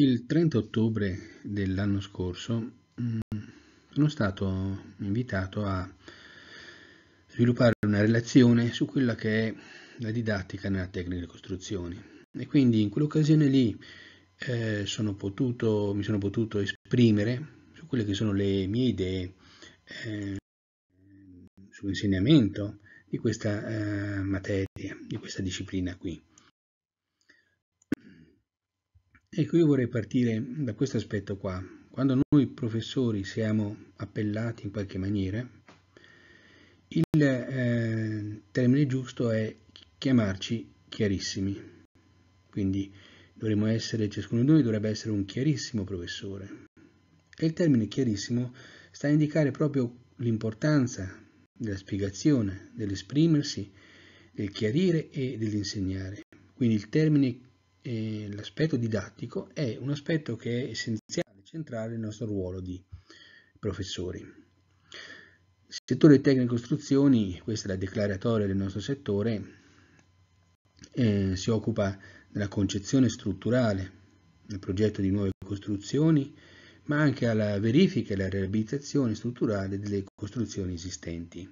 Il 30 ottobre dell'anno scorso mm, sono stato invitato a sviluppare una relazione su quella che è la didattica nella tecnica di costruzioni e quindi in quell'occasione lì eh, sono potuto, mi sono potuto esprimere su quelle che sono le mie idee eh, sull'insegnamento di questa eh, materia, di questa disciplina qui. Ecco, io vorrei partire da questo aspetto qua. Quando noi professori siamo appellati in qualche maniera, il eh, termine giusto è chiamarci chiarissimi. Quindi dovremmo essere, ciascuno di noi dovrebbe essere un chiarissimo professore. E il termine chiarissimo sta a indicare proprio l'importanza della spiegazione, dell'esprimersi, del chiarire e dell'insegnare. Quindi il termine l'aspetto didattico è un aspetto che è essenziale, centrale nel nostro ruolo di professori. settore tecnico istruzioni, questa è la declaratoria del nostro settore, eh, si occupa della concezione strutturale, del progetto di nuove costruzioni, ma anche alla verifica e alla realizzazione strutturale delle costruzioni esistenti.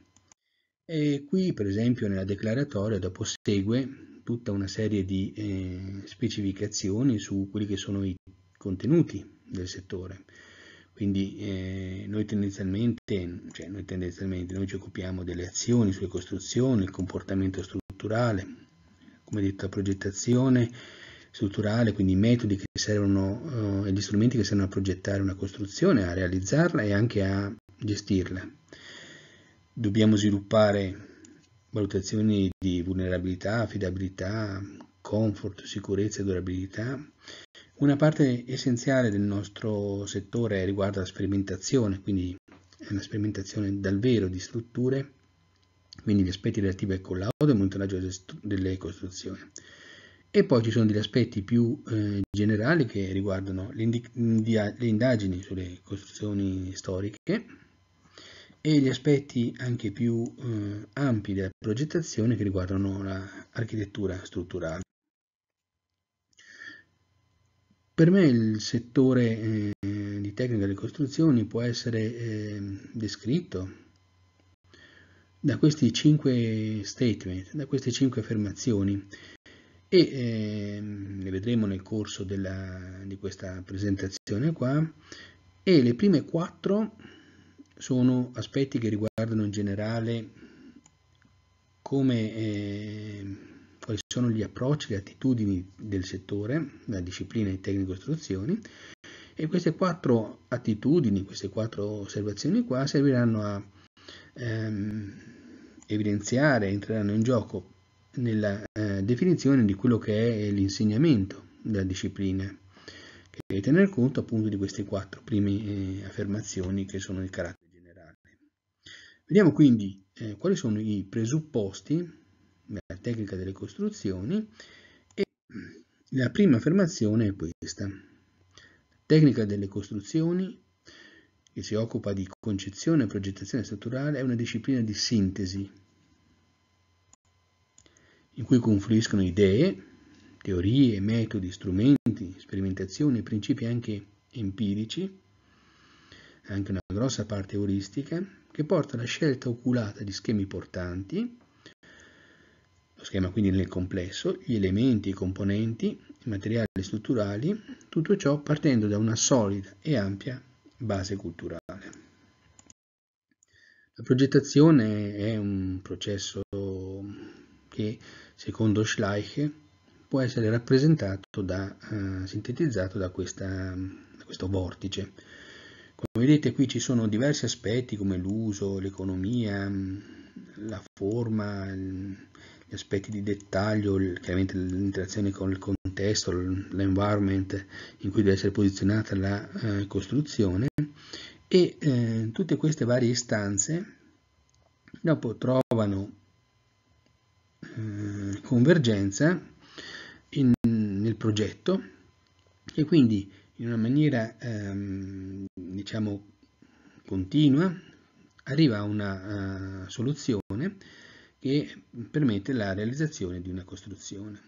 E qui, per esempio, nella declaratoria dopo segue tutta una serie di eh, specificazioni su quelli che sono i contenuti del settore. Quindi eh, noi, tendenzialmente, cioè noi tendenzialmente noi ci occupiamo delle azioni sulle costruzioni, il comportamento strutturale, come detto la progettazione strutturale, quindi i metodi che servono eh, e gli strumenti che servono a progettare una costruzione, a realizzarla e anche a gestirla. Dobbiamo sviluppare valutazioni di vulnerabilità, affidabilità, comfort, sicurezza e durabilità. Una parte essenziale del nostro settore riguarda la sperimentazione, quindi la sperimentazione davvero di strutture, quindi gli aspetti relativi al collaudo e al monitoraggio delle costruzioni. E poi ci sono degli aspetti più eh, generali che riguardano le indagini sulle costruzioni storiche, e gli aspetti anche più eh, ampi della progettazione che riguardano l'architettura strutturale. Per me il settore eh, di tecnica delle costruzioni può essere eh, descritto da questi cinque statement, da queste cinque affermazioni e ehm, le vedremo nel corso della, di questa presentazione qua e le prime quattro sono aspetti che riguardano in generale come, eh, quali sono gli approcci, le attitudini del settore, la disciplina e tecnico istruzioni e queste quattro attitudini, queste quattro osservazioni qua serviranno a ehm, evidenziare, entreranno in gioco nella eh, definizione di quello che è l'insegnamento della disciplina che deve tener conto appunto di queste quattro prime eh, affermazioni che sono il carattere Vediamo quindi eh, quali sono i presupposti della tecnica delle costruzioni e mm, la prima affermazione è questa. La tecnica delle costruzioni che si occupa di concezione e progettazione strutturale è una disciplina di sintesi in cui confluiscono idee, teorie, metodi, strumenti, sperimentazioni, principi anche empirici, anche una grossa parte euristica, che porta alla scelta oculata di schemi portanti, lo schema quindi nel complesso, gli elementi, i componenti, i materiali strutturali, tutto ciò partendo da una solida e ampia base culturale. La progettazione è un processo che, secondo Schleich, può essere rappresentato da, uh, sintetizzato da, questa, da questo vortice come vedete qui ci sono diversi aspetti come l'uso, l'economia, mm, la forma, mm, gli aspetti di dettaglio, chiaramente l'interazione con il contesto, l'environment in cui deve essere posizionata la eh, costruzione e eh, tutte queste varie istanze dopo trovano eh, convergenza in, nel progetto e quindi in una maniera ehm, diciamo continua arriva a una uh, soluzione che permette la realizzazione di una costruzione.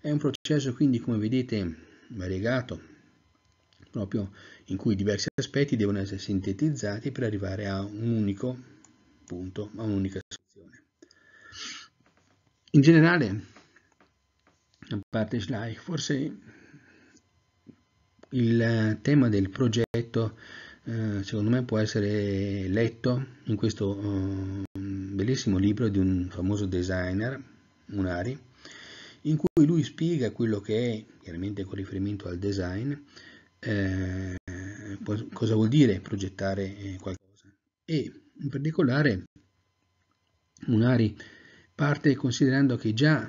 È un processo quindi come vedete variegato proprio in cui diversi aspetti devono essere sintetizzati per arrivare a un unico punto, a un'unica soluzione. In generale, a parte Schleich, forse il tema del progetto eh, secondo me può essere letto in questo eh, bellissimo libro di un famoso designer, Munari, in cui lui spiega quello che è, chiaramente con riferimento al design, eh, cosa vuol dire progettare eh, qualcosa. E in particolare Munari parte considerando che già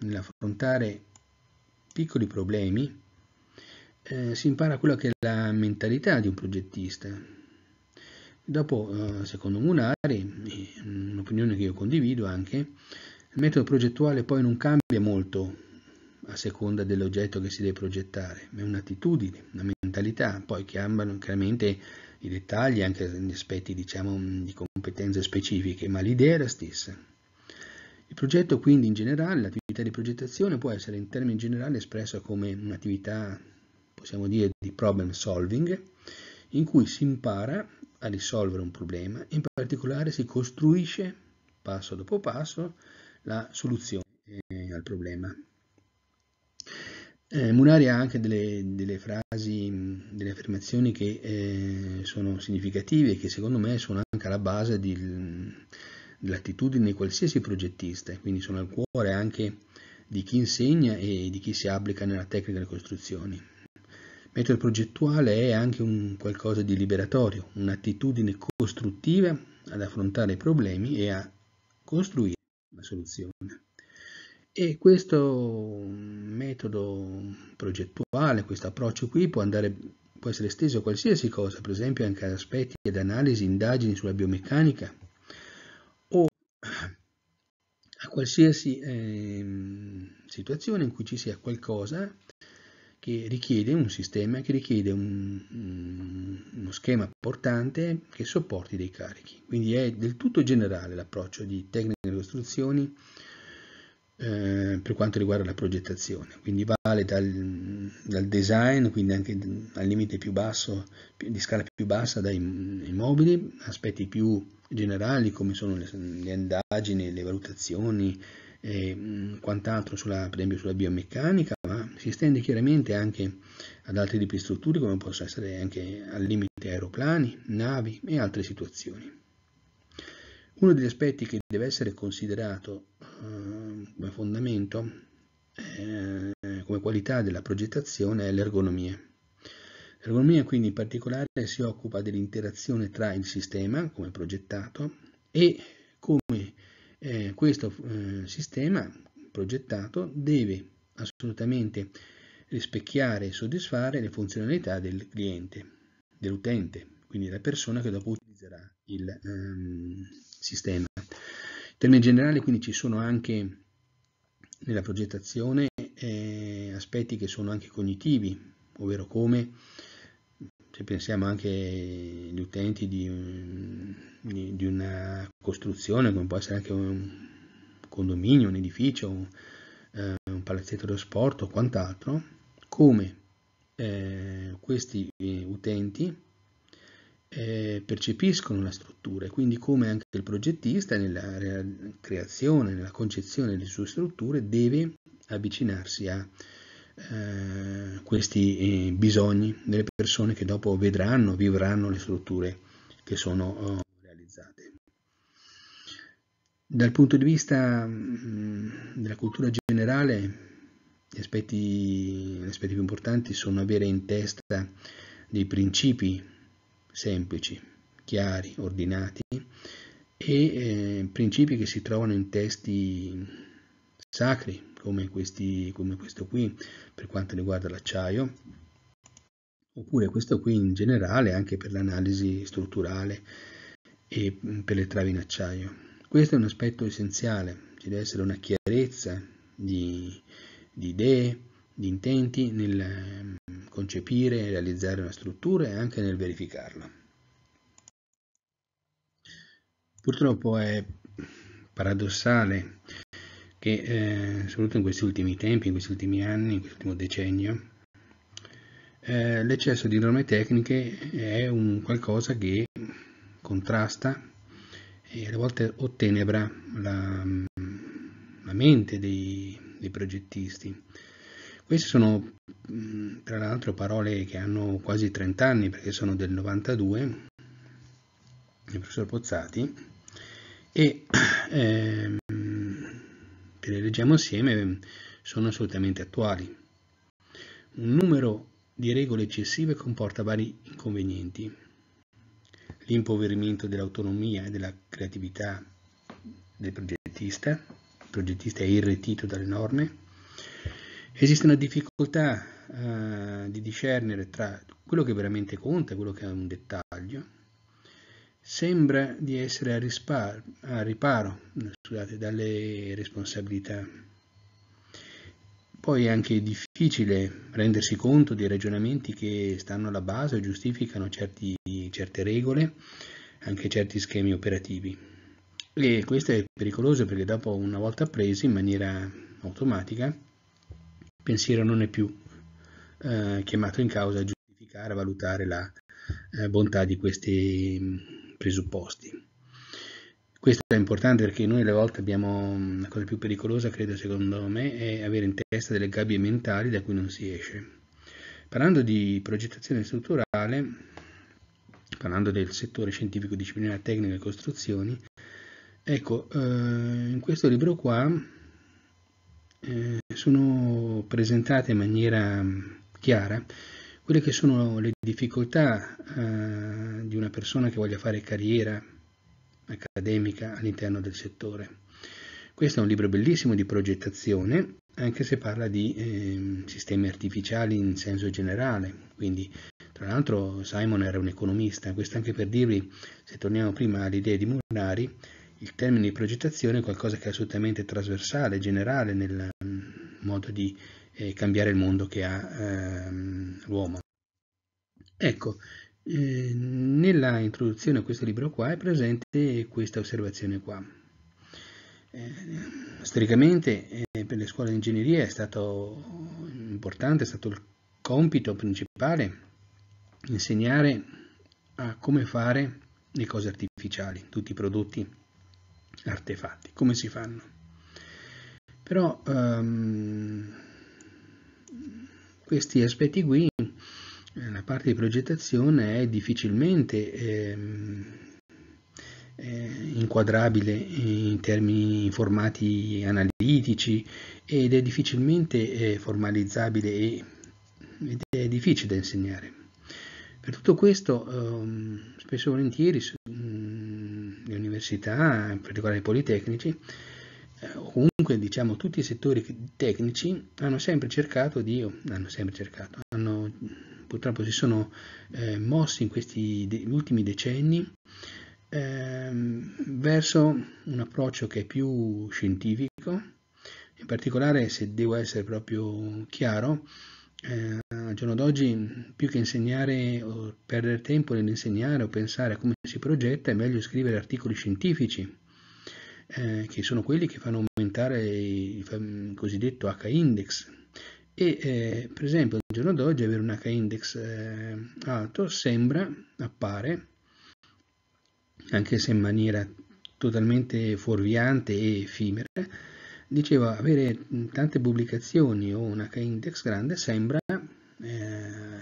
nell'affrontare piccoli problemi eh, si impara quella che è la mentalità di un progettista. Dopo, eh, secondo Munari, mm, un'opinione che io condivido anche, il metodo progettuale poi non cambia molto a seconda dell'oggetto che si deve progettare, ma è un'attitudine, una mentalità, poi cambiano chiaramente i dettagli, anche gli aspetti diciamo, mm, di competenze specifiche, ma l'idea è la stessa. Il progetto quindi in generale, l'attività di progettazione può essere in termini generali espressa come un'attività possiamo dire di problem solving, in cui si impara a risolvere un problema, in particolare si costruisce passo dopo passo la soluzione eh, al problema. Eh, Munari ha anche delle, delle, frasi, delle affermazioni che eh, sono significative e che secondo me sono anche alla base di, dell'attitudine di qualsiasi progettista, quindi sono al cuore anche di chi insegna e di chi si applica nella tecnica delle costruzioni. Metodo progettuale è anche un qualcosa di liberatorio, un'attitudine costruttiva ad affrontare i problemi e a costruire una soluzione. E questo metodo progettuale, questo approccio qui può, andare, può essere esteso a qualsiasi cosa, per esempio anche ad aspetti ed analisi, indagini sulla biomeccanica o a qualsiasi eh, situazione in cui ci sia qualcosa che richiede un sistema, che richiede un, uno schema portante che sopporti dei carichi. Quindi è del tutto generale l'approccio di tecniche delle costruzioni eh, per quanto riguarda la progettazione. Quindi vale dal, dal, design, quindi anche al limite più basso, di scala più bassa dai mobili, aspetti più generali come sono le, le indagini, le valutazioni, e mm, quant'altro sulla, per esempio sulla biomeccanica, ma si estende chiaramente anche ad altri tipi di strutture come possono essere anche al limite aeroplani, navi e altre situazioni. Uno degli aspetti che deve essere considerato eh, come fondamento, eh, come qualità della progettazione, è l'ergonomia. L'ergonomia quindi in particolare si occupa dell'interazione tra il sistema, come progettato, e eh, questo eh, sistema progettato deve assolutamente rispecchiare e soddisfare le funzionalità del cliente, dell'utente, quindi la persona che dopo utilizzerà il ehm, sistema. In termini generali quindi ci sono anche nella progettazione eh, aspetti che sono anche cognitivi, ovvero come se pensiamo anche agli utenti di, di, di, una costruzione, come può essere anche un condominio, un edificio, un, eh, un palazzetto dello sport o quant'altro, come eh, questi eh, utenti eh, percepiscono la struttura e quindi come anche il progettista nella creazione, nella concezione delle sue strutture deve avvicinarsi a eh, questi eh, bisogni delle persone che dopo vedranno, vivranno le strutture che sono eh, realizzate. Dal punto di vista mh, mm, della cultura generale, gli aspetti, gli aspetti più importanti sono avere in testa dei principi semplici, chiari, ordinati e eh, principi che si trovano in testi sacri, come, questi, come questo qui per quanto riguarda l'acciaio, oppure questo qui in generale anche per l'analisi strutturale e mm, per le travi in acciaio. Questo è un aspetto essenziale, ci deve essere una chiarezza di, di idee, di intenti nel mm, concepire e realizzare una struttura e anche nel verificarla. Purtroppo è paradossale che eh, soprattutto in questi ultimi tempi, in questi ultimi anni, in quest'ultimo decennio, eh, l'eccesso di norme tecniche è un qualcosa che contrasta e alle volte ottenebra la, mm, la mente dei, dei, progettisti. Queste sono mm, tra l'altro parole che hanno quasi 30 anni perché sono del 92, il professor Pozzati, e eh, che le leggiamo assieme mm, sono assolutamente attuali. Un numero di regole eccessive comporta vari inconvenienti. L'impoverimento dell'autonomia e della creatività del progettista, il progettista è irretito dalle norme. Esiste una difficoltà eh, di discernere tra quello che veramente conta e quello che è un dettaglio sembra di essere a, rispar- a riparo scusate, dalle responsabilità. Poi è anche difficile rendersi conto dei ragionamenti che stanno alla base o giustificano certi, certe regole, anche certi schemi operativi. E questo è pericoloso perché dopo una volta presi in maniera automatica il pensiero non è più eh, chiamato in causa a giustificare, a valutare la eh, bontà di questi presupposti. Questo è importante perché noi alle volte abbiamo mm, la cosa più pericolosa, credo secondo me, è avere in testa delle gabbie mentali da cui non si esce. Parlando di progettazione strutturale, parlando del settore scientifico, disciplinare, tecnica e costruzioni, ecco, eh, in questo libro qua eh, sono presentate in maniera mm, chiara quelle che sono le difficoltà eh, di una persona che voglia fare carriera accademica all'interno del settore. Questo è un libro bellissimo di progettazione, anche se parla di eh, sistemi artificiali in senso generale, quindi tra l'altro Simon era un economista, questo anche per dirvi, se torniamo prima all'idea di Murari, il termine di progettazione è qualcosa che è assolutamente trasversale, generale nel mm, modo di e cambiare il mondo che ha ehm, l'uomo. Ecco, eh, nella introduzione a questo libro qua è presente questa osservazione qua. Eh, storicamente eh, per le scuole di ingegneria è stato importante, è stato il compito principale insegnare a come fare le cose artificiali, tutti i prodotti artefatti, come si fanno. Però ehm, questi aspetti qui eh, la parte di progettazione è difficilmente eh, eh, inquadrabile in termini informati analitici ed è difficilmente eh, formalizzabile e, ed è difficile da insegnare. Per tutto questo ehm, spesso e volentieri mh, mm, le università, in particolare i politecnici, comunque diciamo tutti i settori tecnici hanno sempre cercato di, hanno sempre cercato, hanno, purtroppo si sono eh, mossi in questi de ultimi decenni eh, verso un approccio che è più scientifico, in particolare se devo essere proprio chiaro, eh, al giorno d'oggi più che insegnare o perdere tempo nell'insegnare o pensare a come si progetta è meglio scrivere articoli scientifici eh, che sono quelli che fanno aumentare il cosiddetto H-index e eh, per esempio al giorno d'oggi avere un H-index eh, alto sembra, appare, anche se in maniera totalmente fuorviante e effimera, diceva avere tante pubblicazioni o un H-index grande sembra eh,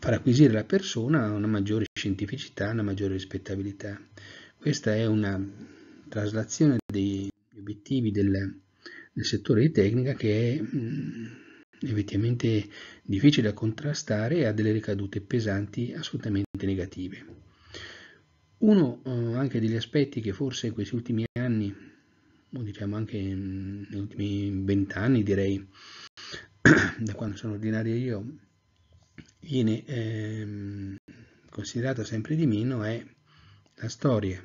far acquisire alla persona una maggiore scientificità, una maggiore rispettabilità. Questa è una traslazione degli obiettivi del, del settore di tecnica che è mh, mm, effettivamente difficile da contrastare e ha delle ricadute pesanti assolutamente negative. Uno eh, anche degli aspetti che forse in questi ultimi anni, o diciamo anche negli ultimi vent'anni direi, da quando sono ordinario io, viene eh, considerata sempre di meno è la storia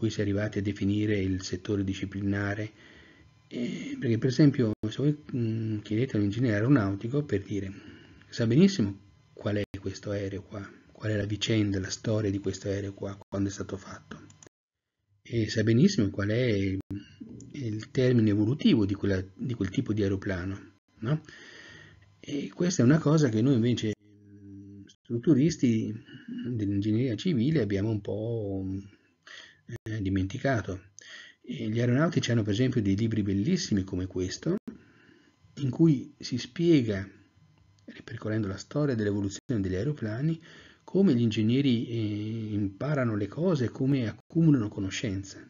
cui si è arrivati a definire il settore disciplinare, eh, perché per esempio se voi mh, mm, chiedete a un ingegnere aeronautico per dire sa benissimo qual è questo aereo qua, qual è la vicenda, la storia di questo aereo qua, quando è stato fatto, e sa benissimo qual è il, il termine evolutivo di, quella, di, quel tipo di aeroplano, no? E questa è una cosa che noi invece strutturisti dell'ingegneria civile abbiamo un po' Eh, dimenticato. E gli aeronautici hanno per esempio dei libri bellissimi come questo, in cui si spiega, ripercorrendo la storia dell'evoluzione degli aeroplani, come gli ingegneri eh, imparano le cose, come accumulano conoscenza.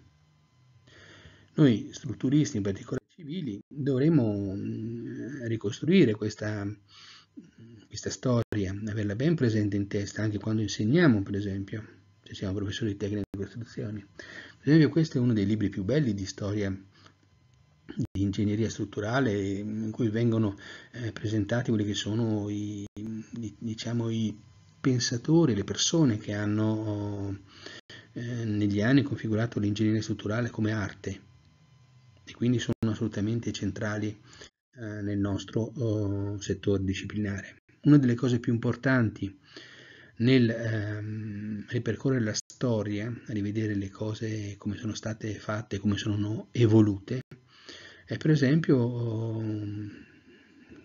Noi strutturisti, in particolare civili, dovremo mm, ricostruire questa, questa storia, averla ben presente in testa anche quando insegniamo, per esempio cioè siamo professori di tecnica di costruzioni. Per esempio questo è uno dei libri più belli di storia di ingegneria strutturale in cui vengono eh, presentati quelli che sono i, diciamo, i pensatori, le persone che hanno eh, negli anni configurato l'ingegneria strutturale come arte e quindi sono assolutamente centrali eh, nel nostro oh, settore disciplinare. Una delle cose più importanti nel ehm, ripercorrere la storia, rivedere le cose come sono state fatte, come sono evolute, è per esempio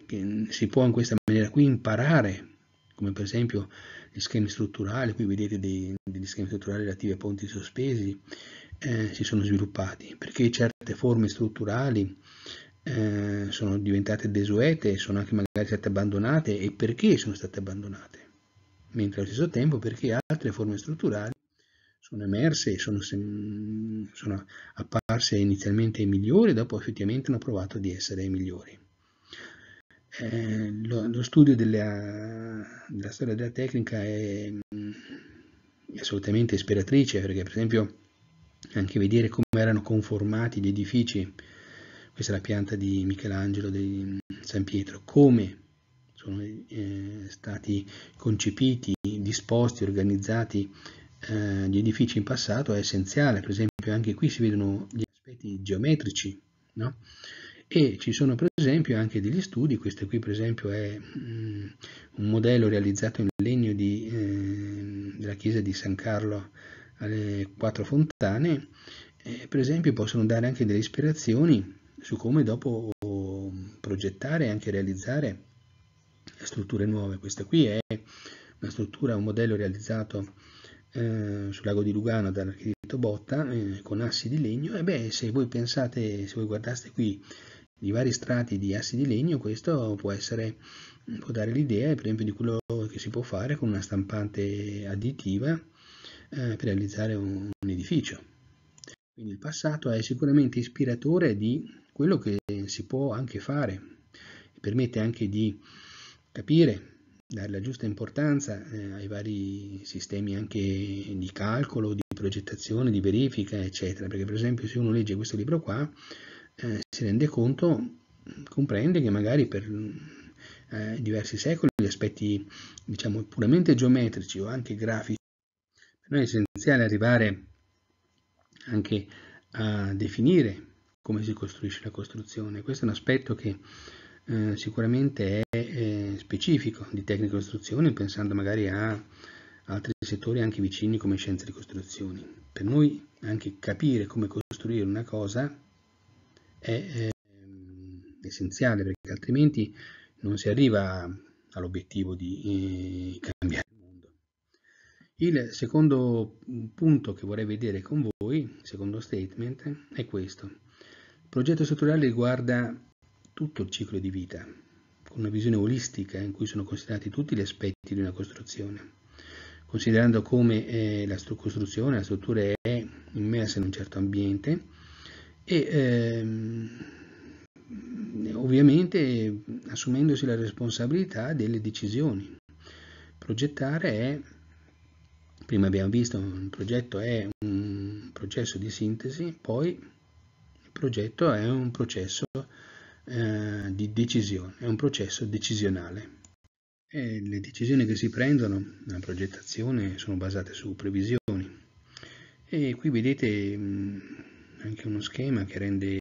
che si può in questa maniera qui imparare, come per esempio gli schemi strutturali, qui vedete dei, degli schemi strutturali relativi a ponti sospesi, eh, si sono sviluppati, perché certe forme strutturali eh, sono diventate desuete, sono anche magari state abbandonate e perché sono state abbandonate mentre allo stesso tempo perché altre forme strutturali sono emerse e sono, sono, apparse inizialmente migliori e dopo effettivamente hanno provato di essere migliori. Eh, lo, lo, studio della, della, storia della tecnica è, è assolutamente ispiratrice, perché per esempio anche vedere come erano conformati gli edifici, questa è la pianta di Michelangelo di San Pietro, come sono eh, stati concepiti, disposti, organizzati eh, gli edifici in passato è essenziale, per esempio anche qui si vedono gli aspetti geometrici, no? e ci sono per esempio anche degli studi, questo qui per esempio è mm, un modello realizzato in legno di, eh, della chiesa di San Carlo alle quattro fontane, eh, per esempio possono dare anche delle ispirazioni su come dopo progettare e anche realizzare delle strutture nuove. Questa qui è una struttura, un modello realizzato eh, sul lago di Lugano dall'architetto Botta eh, con assi di legno. E beh, se voi pensate, se voi guardaste qui i vari strati di assi di legno, questo può essere può dare l'idea, per esempio, di quello che si può fare con una stampante additiva eh, per realizzare un, un edificio. Quindi il passato è sicuramente ispiratore di quello che si può anche fare, permette anche di capire, dare la giusta importanza eh, ai vari sistemi anche di calcolo, di progettazione, di verifica, eccetera, perché per esempio se uno legge questo libro qua eh, si rende conto, comprende che magari per eh, diversi secoli gli aspetti diciamo puramente geometrici o anche grafici, per noi è essenziale arrivare anche a definire come si costruisce la costruzione. Questo è un aspetto che eh, sicuramente è eh, specifico di tecnica di costruzione, pensando magari a altri settori anche vicini come scienze di costruzioni. Per noi anche capire come costruire una cosa è eh, essenziale perché altrimenti non si arriva all'obiettivo di cambiare il mondo. Il secondo punto che vorrei vedere con voi, secondo statement, è questo. Il progetto strutturale riguarda tutto il ciclo di vita, con una visione olistica in cui sono considerati tutti gli aspetti di una costruzione, considerando come eh, la costruzione, la struttura è immersa in un certo ambiente e ehm, ovviamente assumendosi la responsabilità delle decisioni. Progettare è, prima abbiamo visto, un progetto è un processo di sintesi, poi il progetto è un processo eh, di decisione, è un processo decisionale. E le decisioni che si prendono nella progettazione sono basate su previsioni. E qui vedete mm, anche uno schema che rende,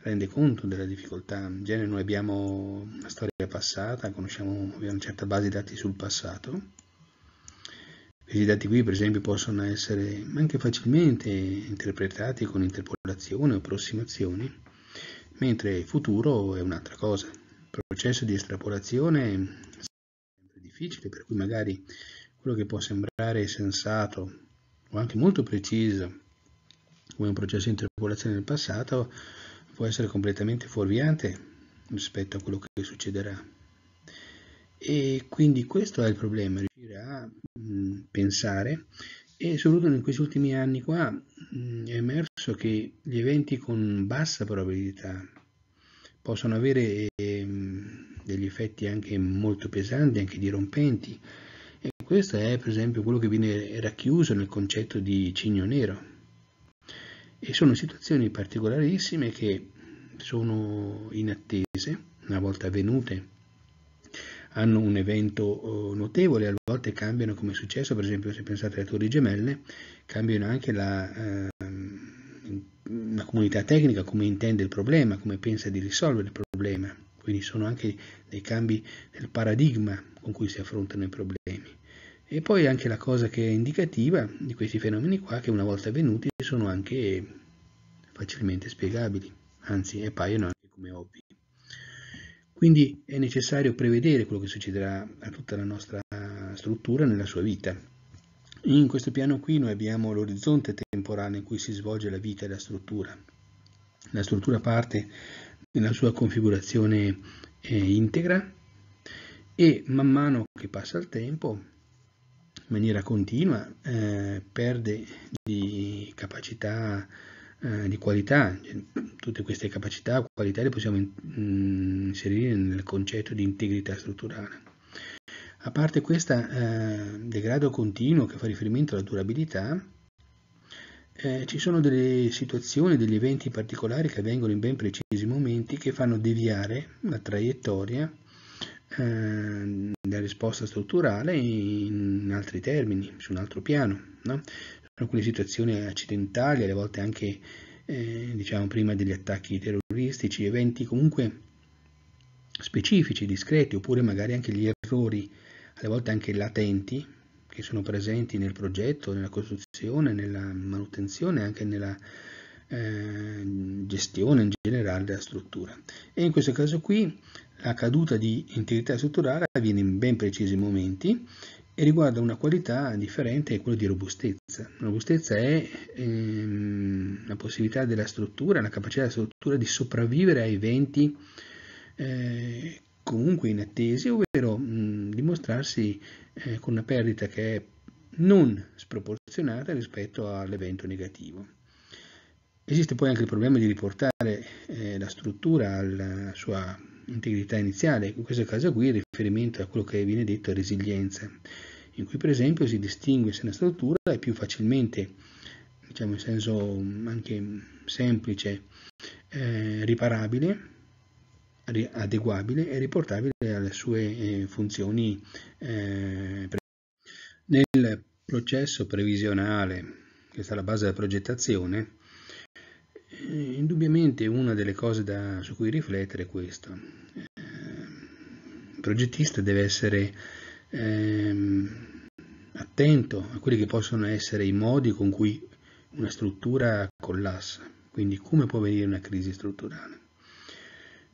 rende conto della difficoltà. In genere noi abbiamo una storia passata, conosciamo abbiamo una certa base di dati sul passato. Questi dati qui per esempio possono essere anche facilmente interpretati con interpolazioni o approssimazioni mentre il futuro è un'altra cosa. Il processo di estrapolazione è sempre difficile, per cui magari quello che può sembrare sensato o anche molto preciso come un processo di interpolazione del passato può essere completamente fuorviante rispetto a quello che succederà. E quindi questo è il problema, riuscire a mh, mm, pensare e soprattutto in questi ultimi anni qua Mm, è emerso che gli eventi con bassa probabilità possono avere ehm, degli effetti anche molto pesanti, anche dirompenti. E questo è per esempio quello che viene racchiuso nel concetto di cigno nero. E sono situazioni particolarissime che sono inattese, una volta avvenute, hanno un evento eh, notevole, a volte cambiano come è successo, per esempio se pensate alle torri gemelle, cambiano anche la, eh, la comunità tecnica, come intende il problema, come pensa di risolvere il problema, quindi sono anche dei cambi del paradigma con cui si affrontano i problemi. E poi anche la cosa che è indicativa di questi fenomeni qua, che una volta avvenuti sono anche facilmente spiegabili, anzi appaiono anche come ovvi. Quindi è necessario prevedere quello che succederà a tutta la nostra struttura nella sua vita. In questo piano qui noi abbiamo l'orizzonte temporale in cui si svolge la vita della struttura. La struttura parte nella sua configurazione eh, integra e man mano che passa il tempo, in maniera continua, eh, perde di capacità eh, di qualità, tutte queste capacità, qualità le possiamo in, mm, inserire nel concetto di integrità strutturale. A parte questo eh, degrado continuo che fa riferimento alla durabilità, eh, ci sono delle situazioni, degli eventi particolari che avvengono in ben precisi momenti che fanno deviare la traiettoria eh, della risposta strutturale in altri termini, su un altro piano. No? alcune situazioni accidentali, alle volte anche eh, diciamo prima degli attacchi terroristici, eventi comunque specifici, discreti, oppure magari anche gli errori, alle volte anche latenti, che sono presenti nel progetto, nella costruzione, nella manutenzione, anche nella eh, gestione in generale della struttura. E in questo caso qui la caduta di integrità strutturale avviene in ben precisi momenti e riguarda una qualità differente è quella di robustezza. La robustezza è ehm, la possibilità della struttura, la capacità della struttura di sopravvivere a eventi eh, comunque inattesi, ovvero mh, dimostrarsi eh, con una perdita che è non sproporzionata rispetto all'evento negativo. Esiste poi anche il problema di riportare eh, la struttura alla sua integrità iniziale, in questo caso qui è riferimento a quello che viene detto resilienza, in cui per esempio si distingue se una struttura è più facilmente, diciamo in senso mm, anche semplice, eh, riparabile, adeguabile e riportabile alle sue eh, funzioni. Eh, Nel processo previsionale, che sta alla base della progettazione, eh, indubbiamente una delle cose da, su cui riflettere è questa. Eh, il progettista deve essere ehm, attento a quelli che possono essere i modi con cui una struttura collassa, quindi come può venire una crisi strutturale.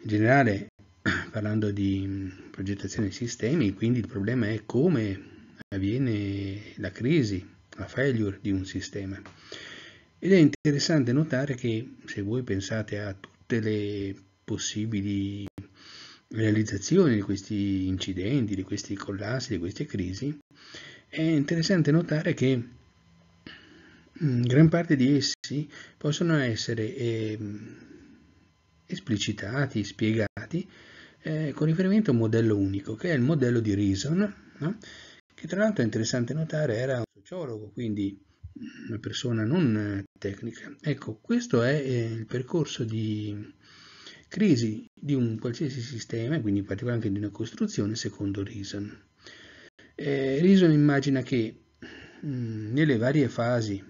In generale, parlando di progettazione dei sistemi, quindi il problema è come avviene la crisi, la failure di un sistema ed è interessante notare che se voi pensate a tutte le possibili realizzazioni di questi incidenti, di questi collassi, di queste crisi, è interessante notare che mm, gran parte di essi possono essere eh, esplicitati, spiegati eh, con riferimento a un modello unico, che è il modello di Reason, no? che tra l'altro è interessante notare era un sociologo, quindi una persona non eh, tecnica. Ecco, questo è eh, il percorso di crisi di un qualsiasi sistema, quindi in particolare anche di una costruzione, secondo Reason. Eh, Reason immagina che mh, mm, nelle varie fasi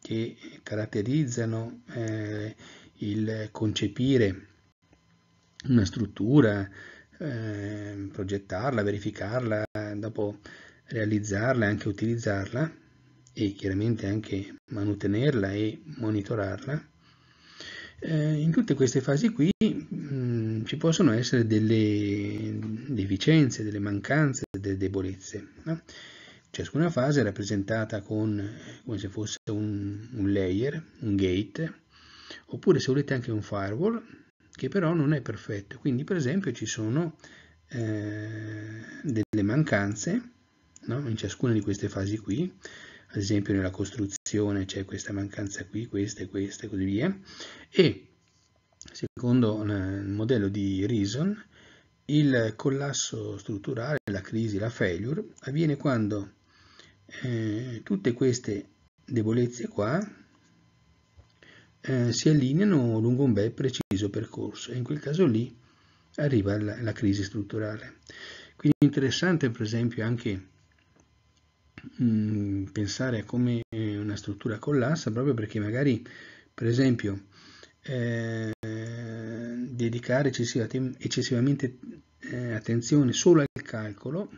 che caratterizzano eh, il concepire una struttura, eh, progettarla, verificarla, dopo realizzarla e anche utilizzarla, e chiaramente anche mantenerla e monitorarla, eh, in tutte queste fasi qui mh, mm, ci possono essere delle deficienze, delle mancanze, delle debolezze. No? Ciascuna fase è rappresentata con, eh, come se fosse un, un, layer, un gate, oppure se volete anche un firewall, che però non è perfetto. Quindi per esempio ci sono eh, delle mancanze no? in ciascuna di queste fasi qui, ad esempio nella costruzione c'è questa mancanza qui, questa e questa e così via, e secondo eh, il modello di Reason, il collasso strutturale, la crisi, la failure, avviene quando eh, tutte queste debolezze qua eh, si allineano lungo un bel preciso percorso e in quel caso lì arriva la, la crisi strutturale. Quindi interessante per esempio anche Mm, pensare a come una struttura collassa proprio perché magari, per esempio, eh, dedicare eccessivamente eh, attenzione solo al calcolo,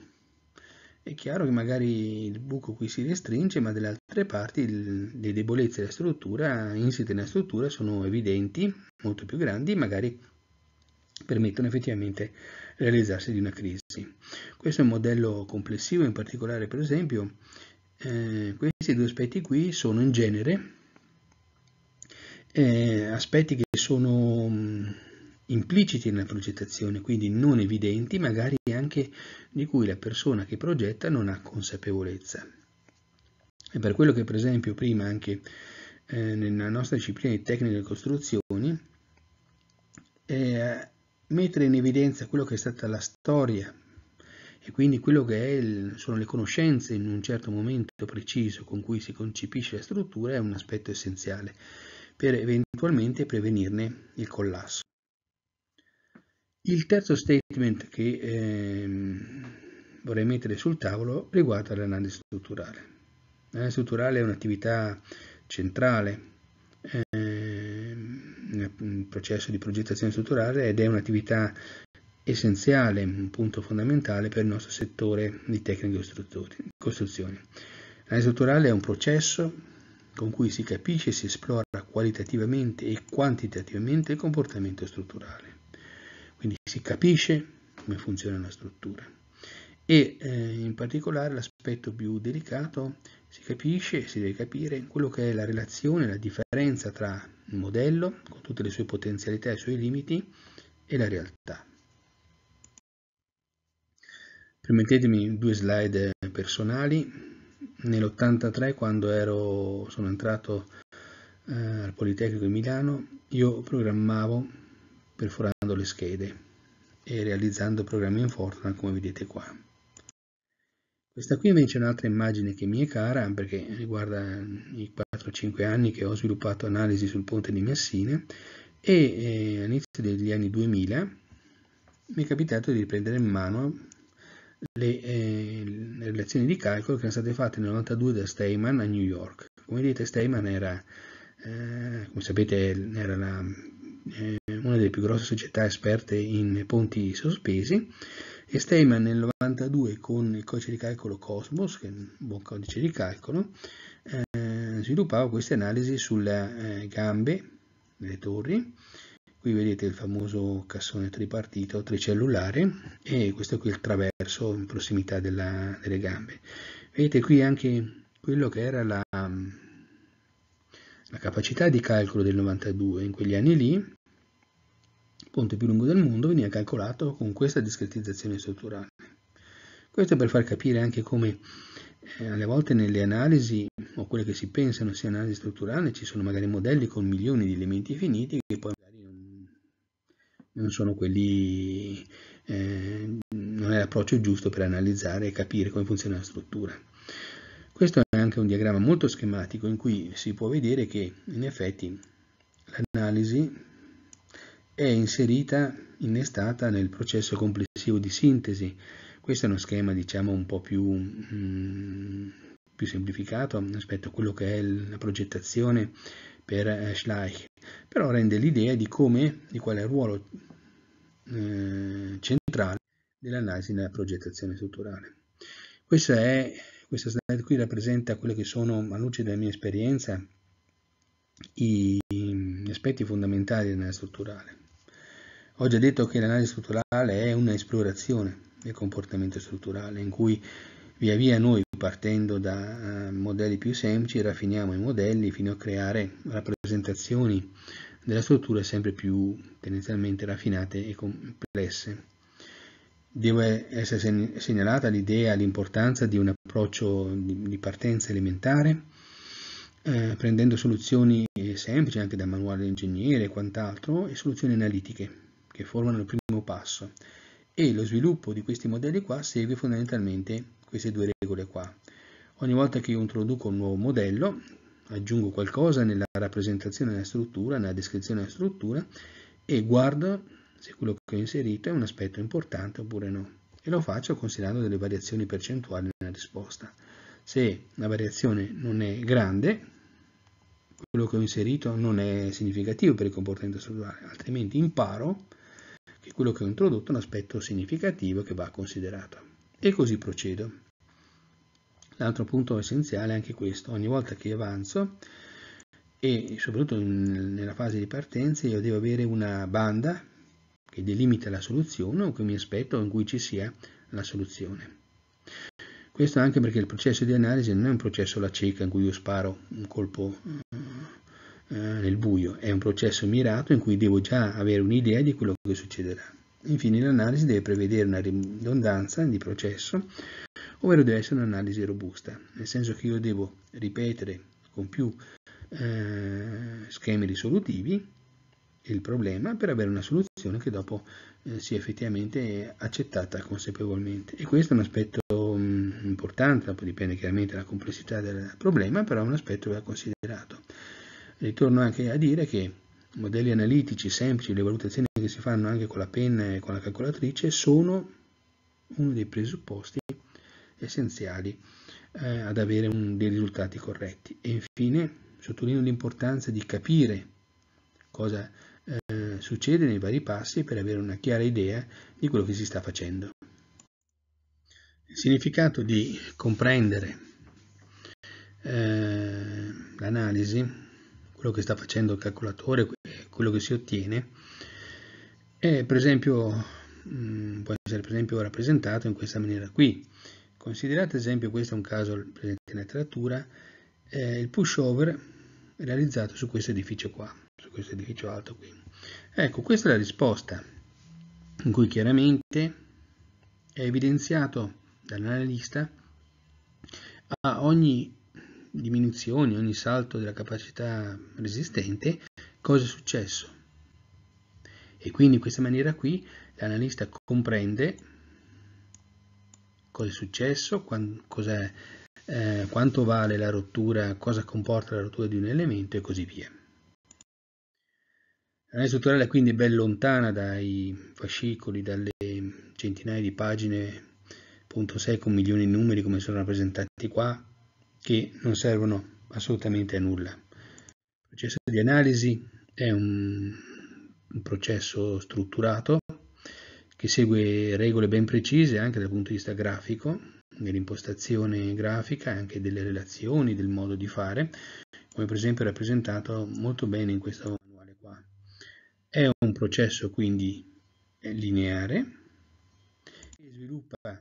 è chiaro che magari il buco qui si restringe, ma dalle altre parti il, le debolezze della struttura, insite nella struttura, sono evidenti, molto più grandi, magari permettono effettivamente realizzarsi di una crisi. Questo è un modello complessivo, in particolare per esempio eh, questi due aspetti qui sono in genere eh, aspetti che sono mh, mm, impliciti nella progettazione, quindi non evidenti, magari anche di cui la persona che progetta non ha consapevolezza. È per quello che per esempio prima anche eh, nella nostra disciplina di tecniche delle costruzioni eh, mettere in evidenza quello che è stata la storia e quindi quello che il, sono le conoscenze in un certo momento preciso con cui si concepisce la struttura è un aspetto essenziale per eventualmente prevenirne il collasso. Il terzo statement che ehm, vorrei mettere sul tavolo riguarda l'analisi strutturale. L'analisi strutturale è un'attività centrale eh, nel processo di progettazione strutturale ed è un'attività essenziale, un punto fondamentale per il nostro settore di tecniche di costruzione. L'analisi strutturale è un processo con cui si capisce e si esplora qualitativamente e quantitativamente il comportamento strutturale. Quindi si capisce come funziona la struttura e eh, in particolare l'aspetto più delicato si capisce, si deve capire quello che è la relazione, la differenza tra il modello con tutte le sue potenzialità e i suoi limiti e la realtà. Permettetemi due slide personali. Nell'83, quando ero, sono entrato eh, al Politecnico di Milano, io programmavo perforando le schede e realizzando programmi in Fortran come vedete qua. Questa qui invece è un'altra immagine che mi è cara perché riguarda eh, i 4-5 anni che ho sviluppato analisi sul ponte di Messina e eh, all'inizio degli anni 2000 mi è capitato di riprendere in mano le, eh, le relazioni di calcolo che erano state fatte nel 92 da Steyman a New York. Come vedete Steyman era, eh, come sapete, era la, eh, una delle più grosse società esperte in ponti sospesi e Steyman nel 92 con il codice di calcolo Cosmos, che è un buon codice di calcolo, eh, sviluppava queste analisi sulle eh, gambe delle torri qui vedete il famoso cassone tripartito tricellulare e questo qui è il traverso in prossimità della, delle gambe. Vedete qui anche quello che era la, la capacità di calcolo del 92 in quegli anni lì, il ponte più lungo del mondo veniva calcolato con questa discretizzazione strutturale. Questo per far capire anche come eh, alle volte nelle analisi o quelle che si pensano sia analisi strutturale ci sono magari modelli con milioni di elementi finiti che poi non sono quelli, eh, non è l'approccio giusto per analizzare e capire come funziona la struttura. Questo è anche un diagramma molto schematico in cui si può vedere che in effetti l'analisi è inserita, innestata nel processo complessivo di sintesi. Questo è uno schema diciamo un po' più, mh, mm, più semplificato rispetto a quello che è la progettazione per eh, Schleich, però rende l'idea di come, di quale ruolo eh, centrale dell'analisi nella progettazione strutturale. Questa, è, questa slide qui rappresenta quelle che sono, a luce della mia esperienza, gli aspetti fondamentali dell'analisi strutturale. Ho già detto che l'analisi strutturale è un'esplorazione del comportamento strutturale in cui via via noi partendo da eh, modelli più semplici raffiniamo i modelli fino a creare rappresentazioni della struttura sempre più tendenzialmente raffinate e complesse. Deve essere segnalata l'idea, l'importanza di un approccio di partenza elementare, eh, prendendo soluzioni eh, semplici anche da manuale ingegnere e quant'altro, e soluzioni analitiche che formano il primo passo. E lo sviluppo di questi modelli qua segue fondamentalmente queste due regole qua. Ogni volta che io introduco un nuovo modello, aggiungo qualcosa nella rappresentazione della struttura, nella descrizione della struttura e guardo se quello che ho inserito è un aspetto importante oppure no e lo faccio considerando delle variazioni percentuali nella risposta. Se la variazione non è grande, quello che ho inserito non è significativo per il comportamento strutturale, altrimenti imparo che quello che ho introdotto è un aspetto significativo che va considerato. E così procedo. L'altro punto essenziale è anche questo, ogni volta che avanzo e soprattutto nella fase di partenza io devo avere una banda che delimita la soluzione o che mi aspetto in cui ci sia la soluzione. Questo anche perché il processo di analisi non è un processo alla cieca in cui io sparo un colpo eh, nel buio, è un processo mirato in cui devo già avere un'idea di quello che succederà. Infine l'analisi deve prevedere una ridondanza di processo ovvero deve essere un'analisi robusta, nel senso che io devo ripetere con più eh, schemi risolutivi il problema per avere una soluzione che dopo eh, sia effettivamente accettata consapevolmente. E questo è un aspetto mh, mm, importante, dipende chiaramente dalla complessità del problema, però è un aspetto che va considerato. Ritorno anche a dire che modelli analitici semplici, le valutazioni che si fanno anche con la penna e con la calcolatrice, sono uno dei presupposti essenziali eh, ad avere un, dei risultati corretti. E infine sottolineo l'importanza di capire cosa eh, succede nei vari passi per avere una chiara idea di quello che si sta facendo. Il significato di comprendere eh, l'analisi, quello che sta facendo il calcolatore, quello che si ottiene, è per esempio, mh, mm, può essere per esempio rappresentato in questa maniera qui. Considerate ad esempio, questo è un caso presente in letteratura, eh, il pushover realizzato su questo edificio qua, su questo edificio alto qui. Ecco, questa è la risposta in cui chiaramente è evidenziato dall'analista a ogni diminuzione, ogni salto della capacità resistente, cosa è successo. E quindi in questa maniera qui l'analista comprende cosa è successo, è, eh, quanto vale la rottura, cosa comporta la rottura di un elemento e così via. L'analisi strutturale è quindi ben lontana dai fascicoli, dalle centinaia di pagine, punto 6 con milioni di numeri come sono rappresentati qua, che non servono assolutamente a nulla. Il processo di analisi è un, un processo strutturato che segue regole ben precise anche dal punto di vista grafico, nell'impostazione grafica, anche delle relazioni, del modo di fare, come per esempio rappresentato molto bene in questo manuale qua. È un processo quindi lineare che sviluppa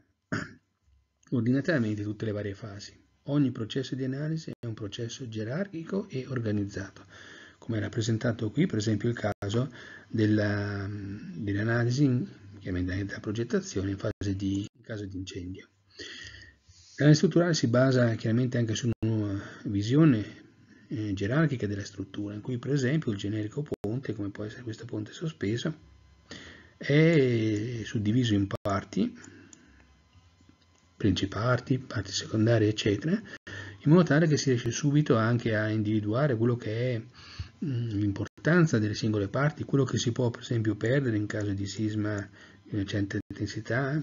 ordinatamente tutte le varie fasi. Ogni processo di analisi è un processo gerarchico e organizzato, come rappresentato qui per esempio il caso dell'analisi dell chiaramente la progettazione, in fase di in caso di incendio. L'analisi strutturale si basa chiaramente anche su una visione eh, gerarchica della struttura, in cui per esempio il generico ponte, come può essere questo ponte sospeso, è suddiviso in parti, principati, parti secondarie, eccetera, in modo tale che si riesce subito anche a individuare quello che è mm, l'importanza delle singole parti, quello che si può per esempio perdere in caso di sisma in una certa intensità,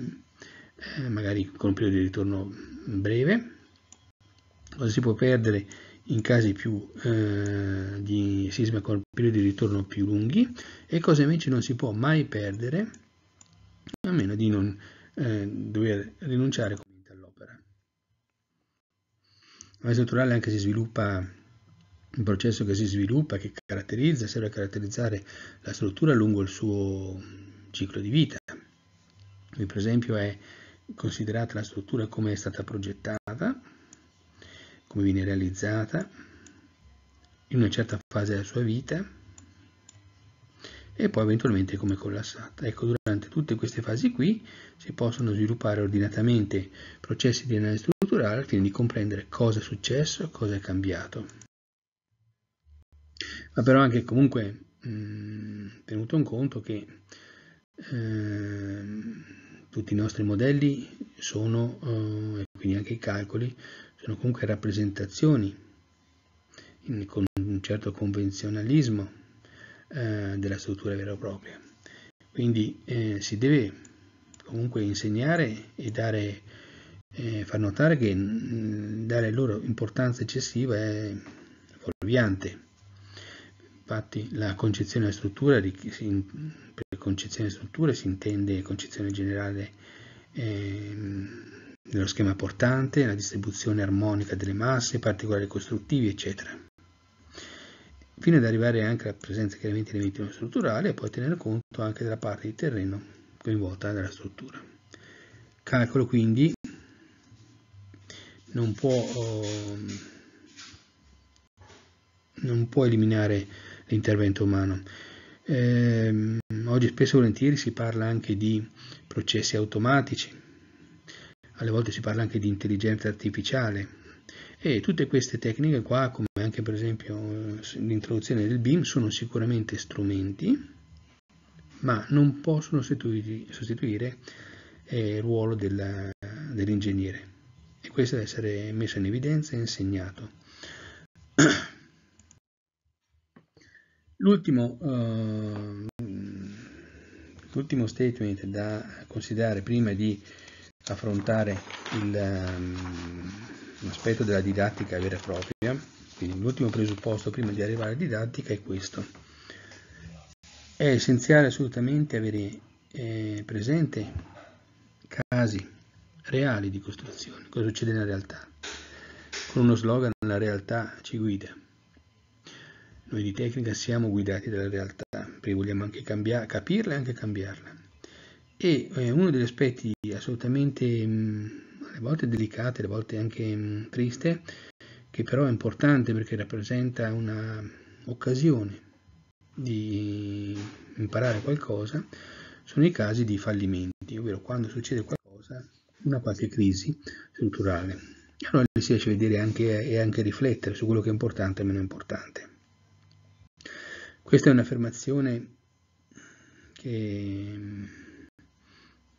eh, magari con un periodo di ritorno breve. Cosa si può perdere in casi più eh, di sisma con periodi di ritorno più lunghi e cosa invece non si può mai perdere a meno di non eh, dover rinunciare all'opera. La base naturale anche si sviluppa un processo che si sviluppa, che caratterizza, serve a caratterizzare la struttura lungo il suo ciclo di vita. Qui per esempio è considerata la struttura come è stata progettata, come viene realizzata, in una certa fase della sua vita e poi eventualmente come collassata. Ecco, durante tutte queste fasi qui si possono sviluppare ordinatamente processi di analisi strutturale al fine di comprendere cosa è successo, cosa è cambiato. Ma però anche comunque mh, mm, tenuto in conto che ehm, tutti i nostri modelli sono, eh, quindi anche i calcoli, sono comunque rappresentazioni in, con un certo convenzionalismo eh, della struttura vera e propria. Quindi eh, si deve comunque insegnare e dare, eh, far notare che mm, dare loro importanza eccessiva è fuorviante. Infatti la concezione della struttura si, per concezione di strutture si intende concezione generale ehm, dello schema portante, la distribuzione armonica delle masse, particolari costruttivi, eccetera. Fino ad arrivare anche alla presenza chiaramente di elementi non strutturali e poi tenere conto anche della parte di terreno coinvolta dalla struttura. Calcolo quindi non può, oh, non può eliminare l'intervento umano. Eh, oggi spesso e volentieri si parla anche di processi automatici, alle volte si parla anche di intelligenza artificiale e tutte queste tecniche qua, come anche per esempio l'introduzione del BIM, sono sicuramente strumenti, ma non possono sostituire, eh, il ruolo dell'ingegnere. Dell e questo deve essere messo in evidenza e insegnato. L'ultimo, uh, l'ultimo statement da considerare prima di affrontare ehm, l'aspetto um, della didattica vera e propria, quindi l'ultimo presupposto prima di arrivare alla didattica è questo. È essenziale assolutamente avere eh, presente casi reali di costruzione, cosa succede nella realtà. Con uno slogan la realtà ci guida. Noi di tecnica siamo guidati dalla realtà, perché vogliamo anche capirla e anche cambiarla. E eh, uno degli aspetti assolutamente, mh, mm, alle volte delicati, alle volte anche mh, mm, triste, che però è importante perché rappresenta un'occasione di imparare qualcosa, sono i casi di fallimenti, ovvero quando succede qualcosa, una qualche crisi strutturale. Allora si riesce a vedere anche, e anche riflettere su quello che è importante e meno importante. Questa è un'affermazione che mm,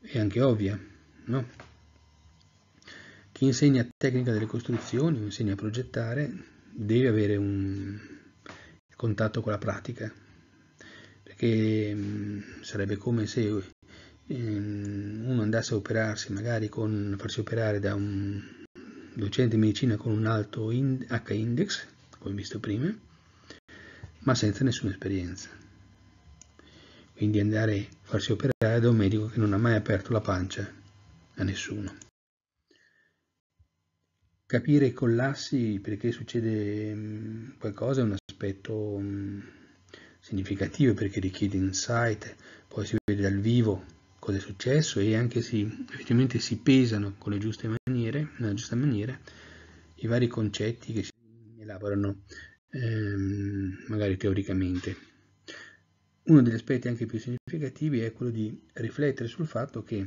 è anche ovvia, no? Chi insegna tecnica delle costruzioni, insegna a progettare, deve avere un contatto con la pratica, perché mm, sarebbe come se ehm, uno andasse a operarsi, magari con, farsi operare da un docente di medicina con un alto H-index, come visto prima, ma senza nessuna esperienza. Quindi andare a farsi operare da un medico che non ha mai aperto la pancia a nessuno. Capire i collassi perché succede mm, qualcosa è un aspetto mm, significativo perché richiede insight, poi si vede dal vivo cosa è successo e anche si, effettivamente si pesano con le giuste maniere, nella giusta maniera, i vari concetti che si elaborano ehm, magari teoricamente. Uno degli aspetti anche più significativi è quello di riflettere sul fatto che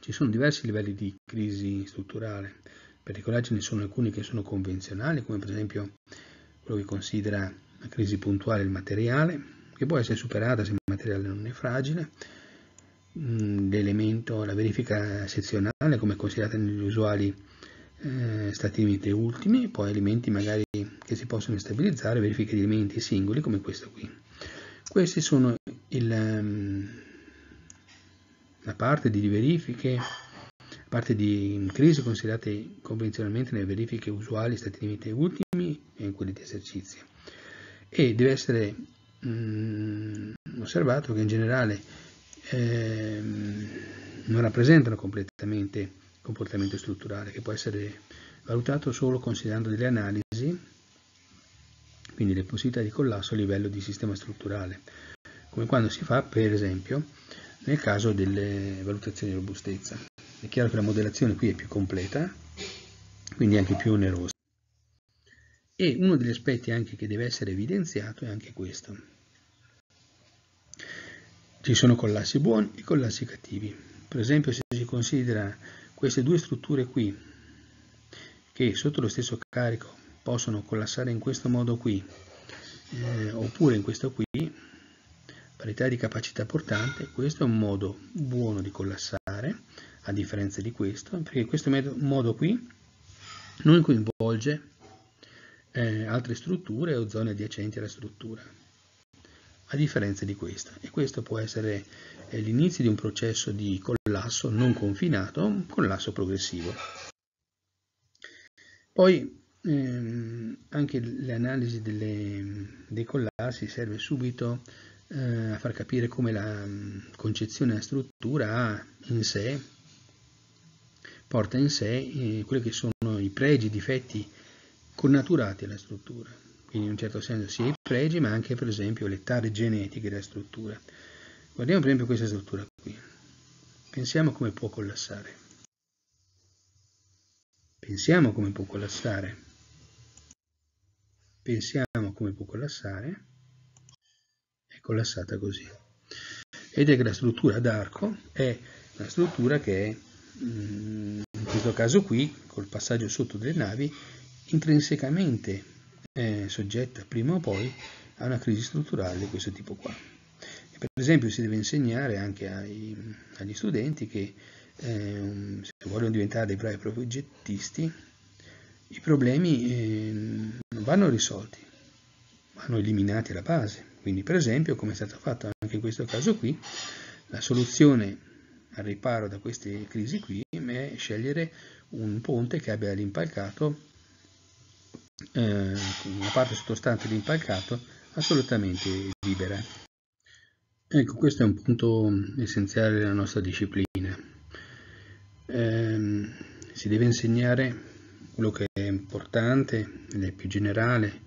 ci sono diversi livelli di crisi strutturale, in particolare ce ne sono alcuni che sono convenzionali, come per esempio quello che considera la crisi puntuale il materiale, che può essere superata se il materiale non è fragile, mm, l'elemento, la verifica sezionale come considerata negli usuali eh, stativamente ultimi, poi elementi magari che si possono stabilizzare, verifica di elementi singoli come questo qui. Questi sono il, ehm, la parte di verifiche, parte di crisi considerate convenzionalmente nelle verifiche usuali stati stativamente ultimi e in quelli di esercizio. E deve essere mh, mm, osservato che in generale eh, non rappresentano completamente comportamento strutturale, che può essere valutato solo considerando delle analisi, quindi le possibilità di collasso a livello di sistema strutturale, come quando si fa per esempio nel caso delle valutazioni di robustezza. È chiaro che la modellazione qui è più completa, quindi anche più onerosa. E uno degli aspetti anche che deve essere evidenziato è anche questo. Ci sono collassi buoni e collassi cattivi. Per esempio se si considera queste due strutture qui, che sotto lo stesso carico possono collassare in questo modo qui, eh, oppure in questo qui, parità di capacità portante, questo è un modo buono di collassare, a differenza di questo, perché questo modo qui non coinvolge eh, altre strutture o zone adiacenti alla struttura a differenza di questa e questo può essere eh, l'inizio di un processo di collasso non confinato, collasso progressivo. Poi ehm, anche l'analisi dei collassi serve subito eh, a far capire come la concezione della struttura ha in sé, porta in sé eh, quelli che sono i pregi, i difetti connaturati alla struttura quindi in un certo senso sia i pregi, ma anche per esempio le tare genetiche della struttura. Guardiamo per esempio questa struttura qui. Pensiamo come può collassare. Pensiamo come può collassare. Pensiamo come può collassare. È collassata così. Vedete che la struttura d'arco è una struttura che è, mm, in questo caso qui, col passaggio sotto delle navi, intrinsecamente è soggetta prima o poi a una crisi strutturale di questo tipo qua. E per esempio si deve insegnare anche ai, agli studenti che eh, se vogliono diventare dei bravi progettisti i problemi eh, non vanno risolti, vanno eliminati alla base. Quindi per esempio, come è stato fatto anche in questo caso qui, la soluzione al riparo da queste crisi qui è scegliere un ponte che abbia l'impalcato eh, la parte sottostante l'impalcato assolutamente libera. Ecco, questo è un punto essenziale della nostra disciplina. Eh, si deve insegnare quello che è importante ed è più generale,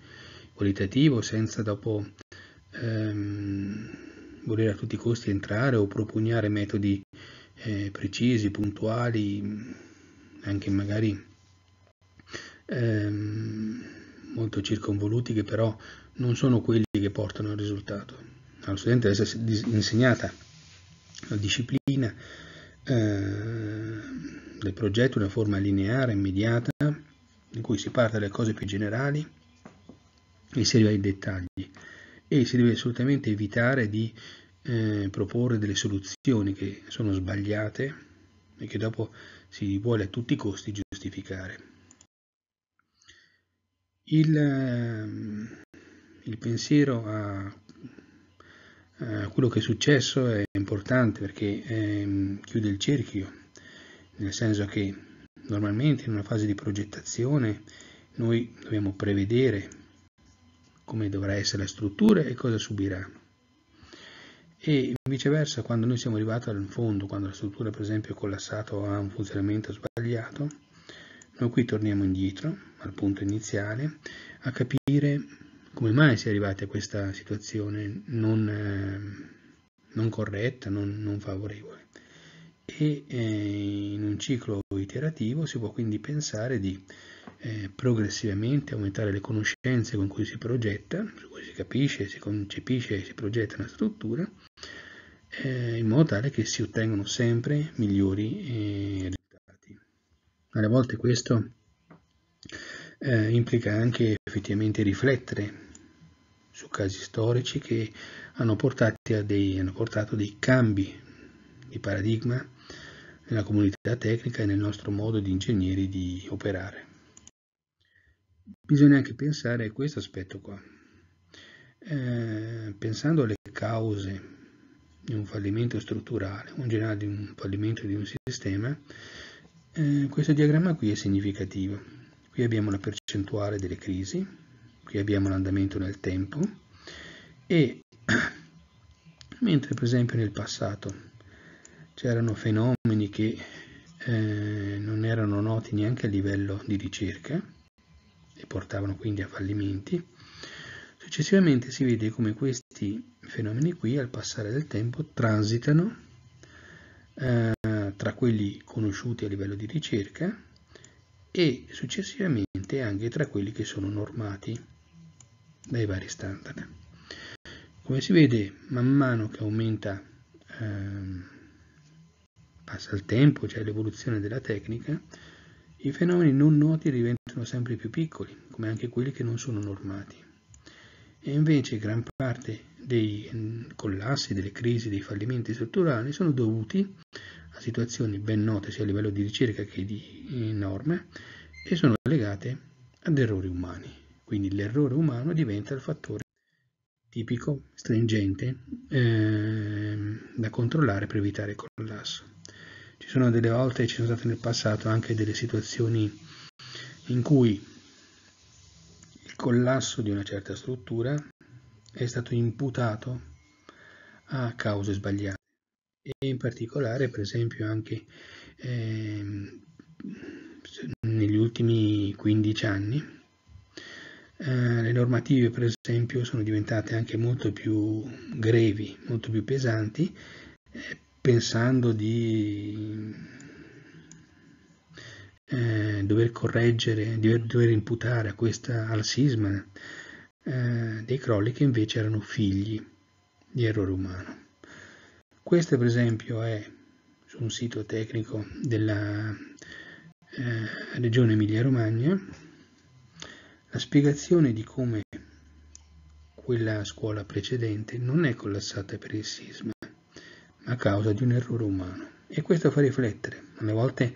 qualitativo, senza dopo ehm, voler a tutti i costi entrare o propugnare metodi eh, precisi, puntuali, anche magari ehm, molto circonvoluti che però non sono quelli che portano al risultato. Allo studente deve essere insegnata la disciplina ehm, del progetto in una forma lineare, immediata, in cui si parte dalle cose più generali e si arriva ai dettagli e si deve assolutamente evitare di eh, proporre delle soluzioni che sono sbagliate e che dopo si vuole a tutti i costi giustificare il, ehm, il pensiero a, a, quello che è successo è importante perché eh, chiude il cerchio, nel senso che normalmente in una fase di progettazione noi dobbiamo prevedere come dovrà essere la struttura e cosa subirà. E viceversa, quando noi siamo arrivati al fondo, quando la struttura per esempio è collassata o ha un funzionamento sbagliato, noi qui torniamo indietro al punto iniziale a capire come mai si è arrivati a questa situazione non, eh, non corretta, non, non, favorevole. E eh, in un ciclo iterativo si può quindi pensare di eh, progressivamente aumentare le conoscenze con cui si progetta, su cui si capisce, si concepisce e si progetta una struttura, eh, in modo tale che si ottengano sempre migliori risultati. Eh, alle volte questo eh, implica anche effettivamente riflettere su casi storici che hanno, dei, hanno portato dei cambi di paradigma nella comunità tecnica e nel nostro modo di ingegneri di operare. Bisogna anche pensare a questo aspetto qua. Eh, pensando alle cause di un fallimento strutturale, in generale di un fallimento di un sistema, eh, questo diagramma qui è significativo. Qui abbiamo la percentuale delle crisi, qui abbiamo l'andamento nel tempo e mentre per esempio nel passato c'erano fenomeni che eh, non erano noti neanche a livello di ricerca e portavano quindi a fallimenti, successivamente si vede come questi fenomeni qui al passare del tempo transitano eh, tra quelli conosciuti a livello di ricerca e successivamente anche tra quelli che sono normati dai vari standard. Come si vede, man mano che aumenta, ehm, passa il tempo, cioè l'evoluzione della tecnica, i fenomeni non noti diventano sempre più piccoli, come anche quelli che non sono normati. E invece gran parte dei mm, collassi, delle crisi, dei fallimenti strutturali sono dovuti a situazioni ben note sia a livello di ricerca che di eh, norme e sono legate ad errori umani. Quindi l'errore umano diventa il fattore tipico, stringente, eh, da controllare per evitare il collasso. Ci sono delle volte, ci sono state nel passato anche delle situazioni in cui il collasso di una certa struttura è stato imputato a cause sbagliate e in particolare per esempio anche eh, negli ultimi 15 anni eh, le normative per esempio sono diventate anche molto più grevi, molto più pesanti eh, pensando di eh, dover correggere, di dover imputare questa, al sisma eh, dei crolli che invece erano figli di errore umano. Questo per esempio è su un sito tecnico della eh, regione Emilia-Romagna la spiegazione di come quella scuola precedente non è collassata per il sisma, ma a causa di un errore umano. E questo fa riflettere. Alle volte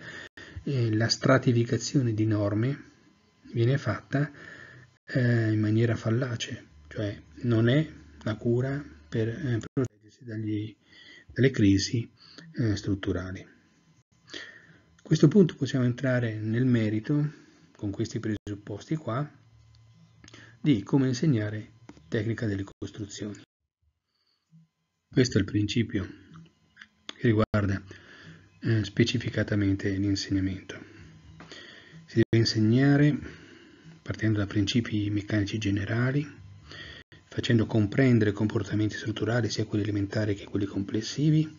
eh, la stratificazione di norme viene fatta eh, in maniera fallace, cioè non è la cura per eh, proteggersi dagli delle crisi eh, strutturali. A questo punto possiamo entrare nel merito, con questi presupposti qua, di come insegnare tecnica delle costruzioni. Questo è il principio che riguarda eh, specificatamente l'insegnamento. Si deve insegnare partendo da principi meccanici generali, facendo comprendere comportamenti strutturali sia quelli elementari che quelli complessivi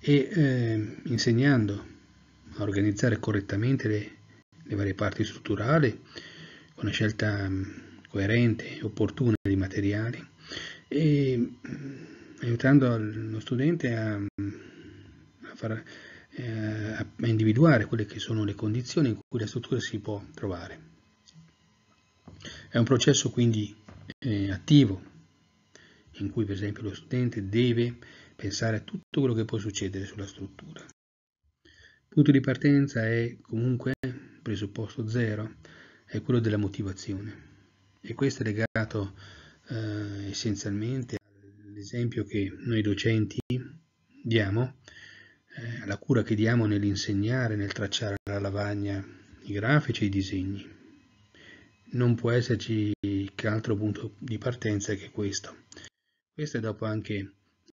e eh, insegnando a organizzare correttamente le, le varie parti strutturali con una scelta mm, coerente e opportuna di materiali e mm, aiutando lo studente a, mm, a, far, eh, a individuare quelle che sono le condizioni in cui la struttura si può trovare. È un processo quindi eh, attivo, in cui per esempio lo studente deve pensare a tutto quello che può succedere sulla struttura. Punto di partenza è comunque presupposto zero, è quello della motivazione e questo è legato eh, essenzialmente all'esempio che noi docenti diamo, eh, alla cura che diamo nell'insegnare, nel tracciare alla lavagna i grafici e i disegni non può esserci che altro punto di partenza che questo. Questo è dopo anche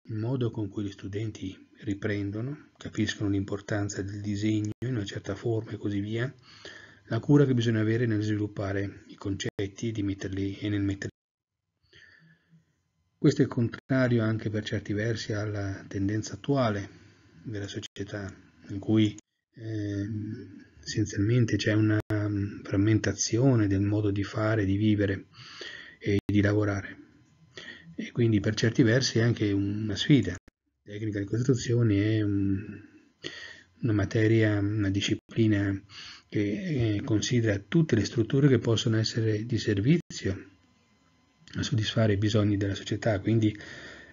il modo con cui gli studenti riprendono, capiscono l'importanza del disegno in una certa forma e così via, la cura che bisogna avere nel sviluppare i concetti metterli, e nel metterli. Questo è contrario anche per certi versi alla tendenza attuale della società, in cui eh, essenzialmente c'è una mm, frammentazione del modo di fare, di vivere e di lavorare. E quindi per certi versi è anche una sfida. La tecnica di costruzione è un, una materia, una disciplina che eh, considera tutte le strutture che possono essere di servizio a soddisfare i bisogni della società, quindi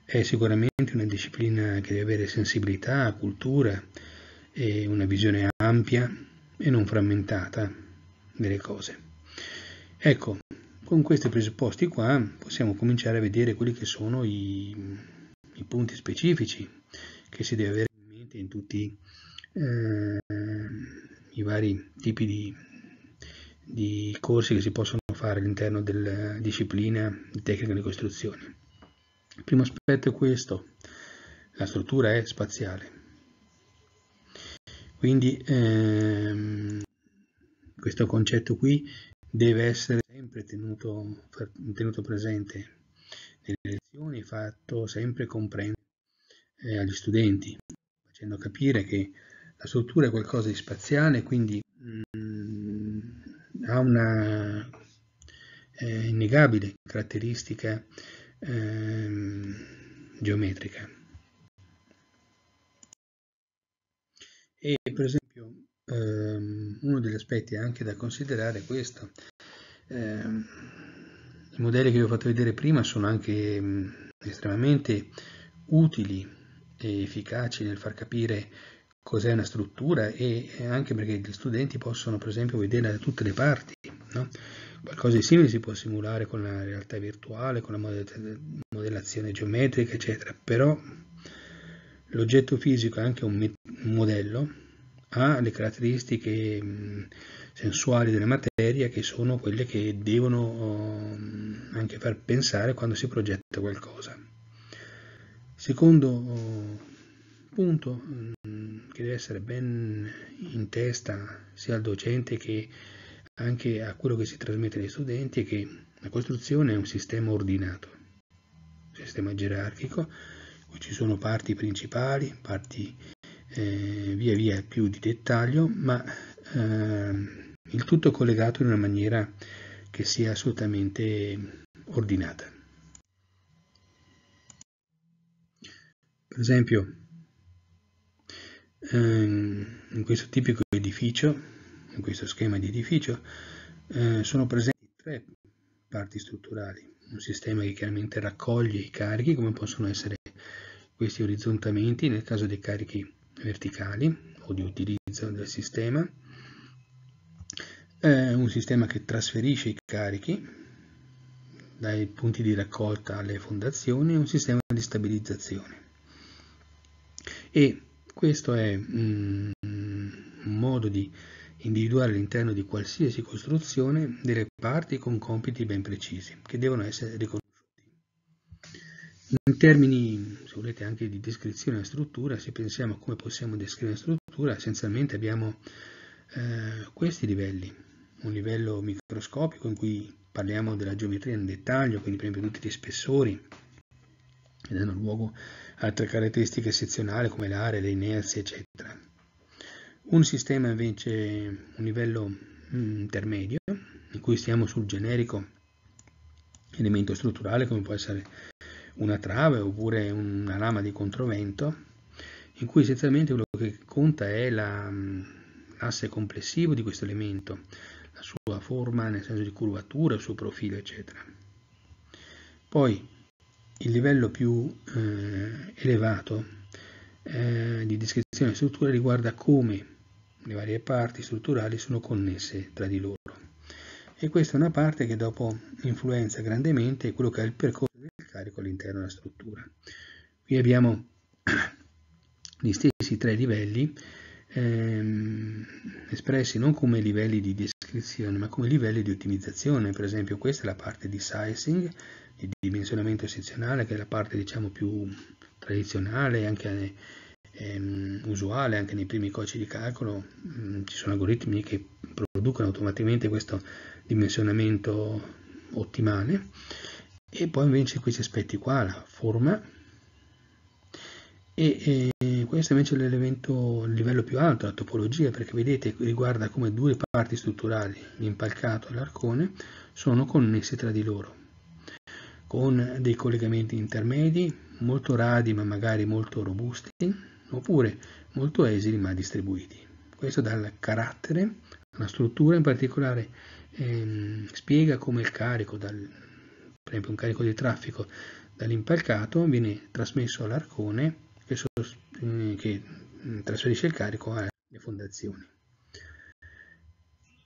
è sicuramente una disciplina che deve avere sensibilità, cultura e una visione ampia e non frammentata delle cose. Ecco, con questi presupposti qua possiamo cominciare a vedere quelli che sono i, i punti specifici che si deve avere in mente in tutti eh, i vari tipi di, di corsi che si possono fare all'interno della disciplina di tecnica di costruzione. Il primo aspetto è questo, la struttura è spaziale. Quindi ehm, questo concetto qui deve essere sempre tenuto, tenuto presente nelle lezioni, fatto sempre comprendere eh, agli studenti, facendo capire che la struttura è qualcosa di spaziale, quindi mh, mm, ha una eh, innegabile caratteristica eh, geometrica. E per esempio ehm, uno degli aspetti anche da considerare è questo. Eh, I modelli che vi ho fatto vedere prima sono anche mh, mm, estremamente utili e efficaci nel far capire cos'è una struttura e anche perché gli studenti possono per esempio vedere da tutte le parti. No? Qualcosa di simile si può simulare con la realtà virtuale, con la modellazione geometrica, eccetera, però l'oggetto fisico è anche un, modello, ha le caratteristiche mm, sensuali della materia che sono quelle che devono mm, anche far pensare quando si progetta qualcosa. Secondo mm, punto che deve essere ben in testa sia al docente che anche a quello che si trasmette agli studenti è che la costruzione è un sistema ordinato, un sistema gerarchico, cui ci sono parti principali, parti eh, via via più di dettaglio, ma ehm, il tutto collegato in una maniera che sia assolutamente ordinata. Per esempio, ehm, in questo tipico edificio, in questo schema di edificio, eh, sono presenti tre parti strutturali, un sistema che chiaramente raccoglie i carichi come possono essere questi orizzontamenti nel caso dei carichi verticali o di utilizzo del sistema, è un sistema che trasferisce i carichi dai punti di raccolta alle fondazioni e un sistema di stabilizzazione. E questo è un modo di individuare all'interno di qualsiasi costruzione delle parti con compiti ben precisi, che devono essere riconosciuti. In termini, se volete, anche di descrizione della struttura, se pensiamo a come possiamo descrivere la struttura, essenzialmente abbiamo eh, questi livelli. Un livello microscopico in cui parliamo della geometria in dettaglio, quindi per esempio tutti gli spessori, che danno luogo a altre caratteristiche sezionali come l'area, le inerzie, eccetera. Un sistema invece, un livello mm, intermedio, in cui stiamo sul generico elemento strutturale come può essere una trave oppure una lama di controvento, in cui essenzialmente quello che conta è mm, l'asse complessivo di questo elemento, la sua forma nel senso di curvatura, il suo profilo, eccetera. Poi il livello più eh, elevato eh, di descrizione della struttura riguarda come le varie parti strutturali sono connesse tra di loro. E questa è una parte che dopo influenza grandemente quello che è il percorso del carico all'interno della struttura. Qui abbiamo gli stessi tre livelli ehm, espressi non come livelli di descrizione ma come livelli di ottimizzazione, per esempio questa è la parte di sizing, di dimensionamento sezionale che è la parte diciamo più tradizionale anche ehm, usuale anche nei primi codici di calcolo, mh, mm, ci sono algoritmi che producono automaticamente questo dimensionamento ottimale e poi invece questi aspetti qua la forma e, e questo invece è l'elemento il livello più alto la topologia perché vedete riguarda come due parti strutturali l'impalcato e l'arcone sono connessi tra di loro con dei collegamenti intermedi molto radi ma magari molto robusti oppure molto esili ma distribuiti questo dal carattere la struttura in particolare ehm, spiega come il carico dal per esempio un carico di traffico dall'impalcato viene trasmesso all'arcone che, mm, che mm, trasferisce il carico alle fondazioni.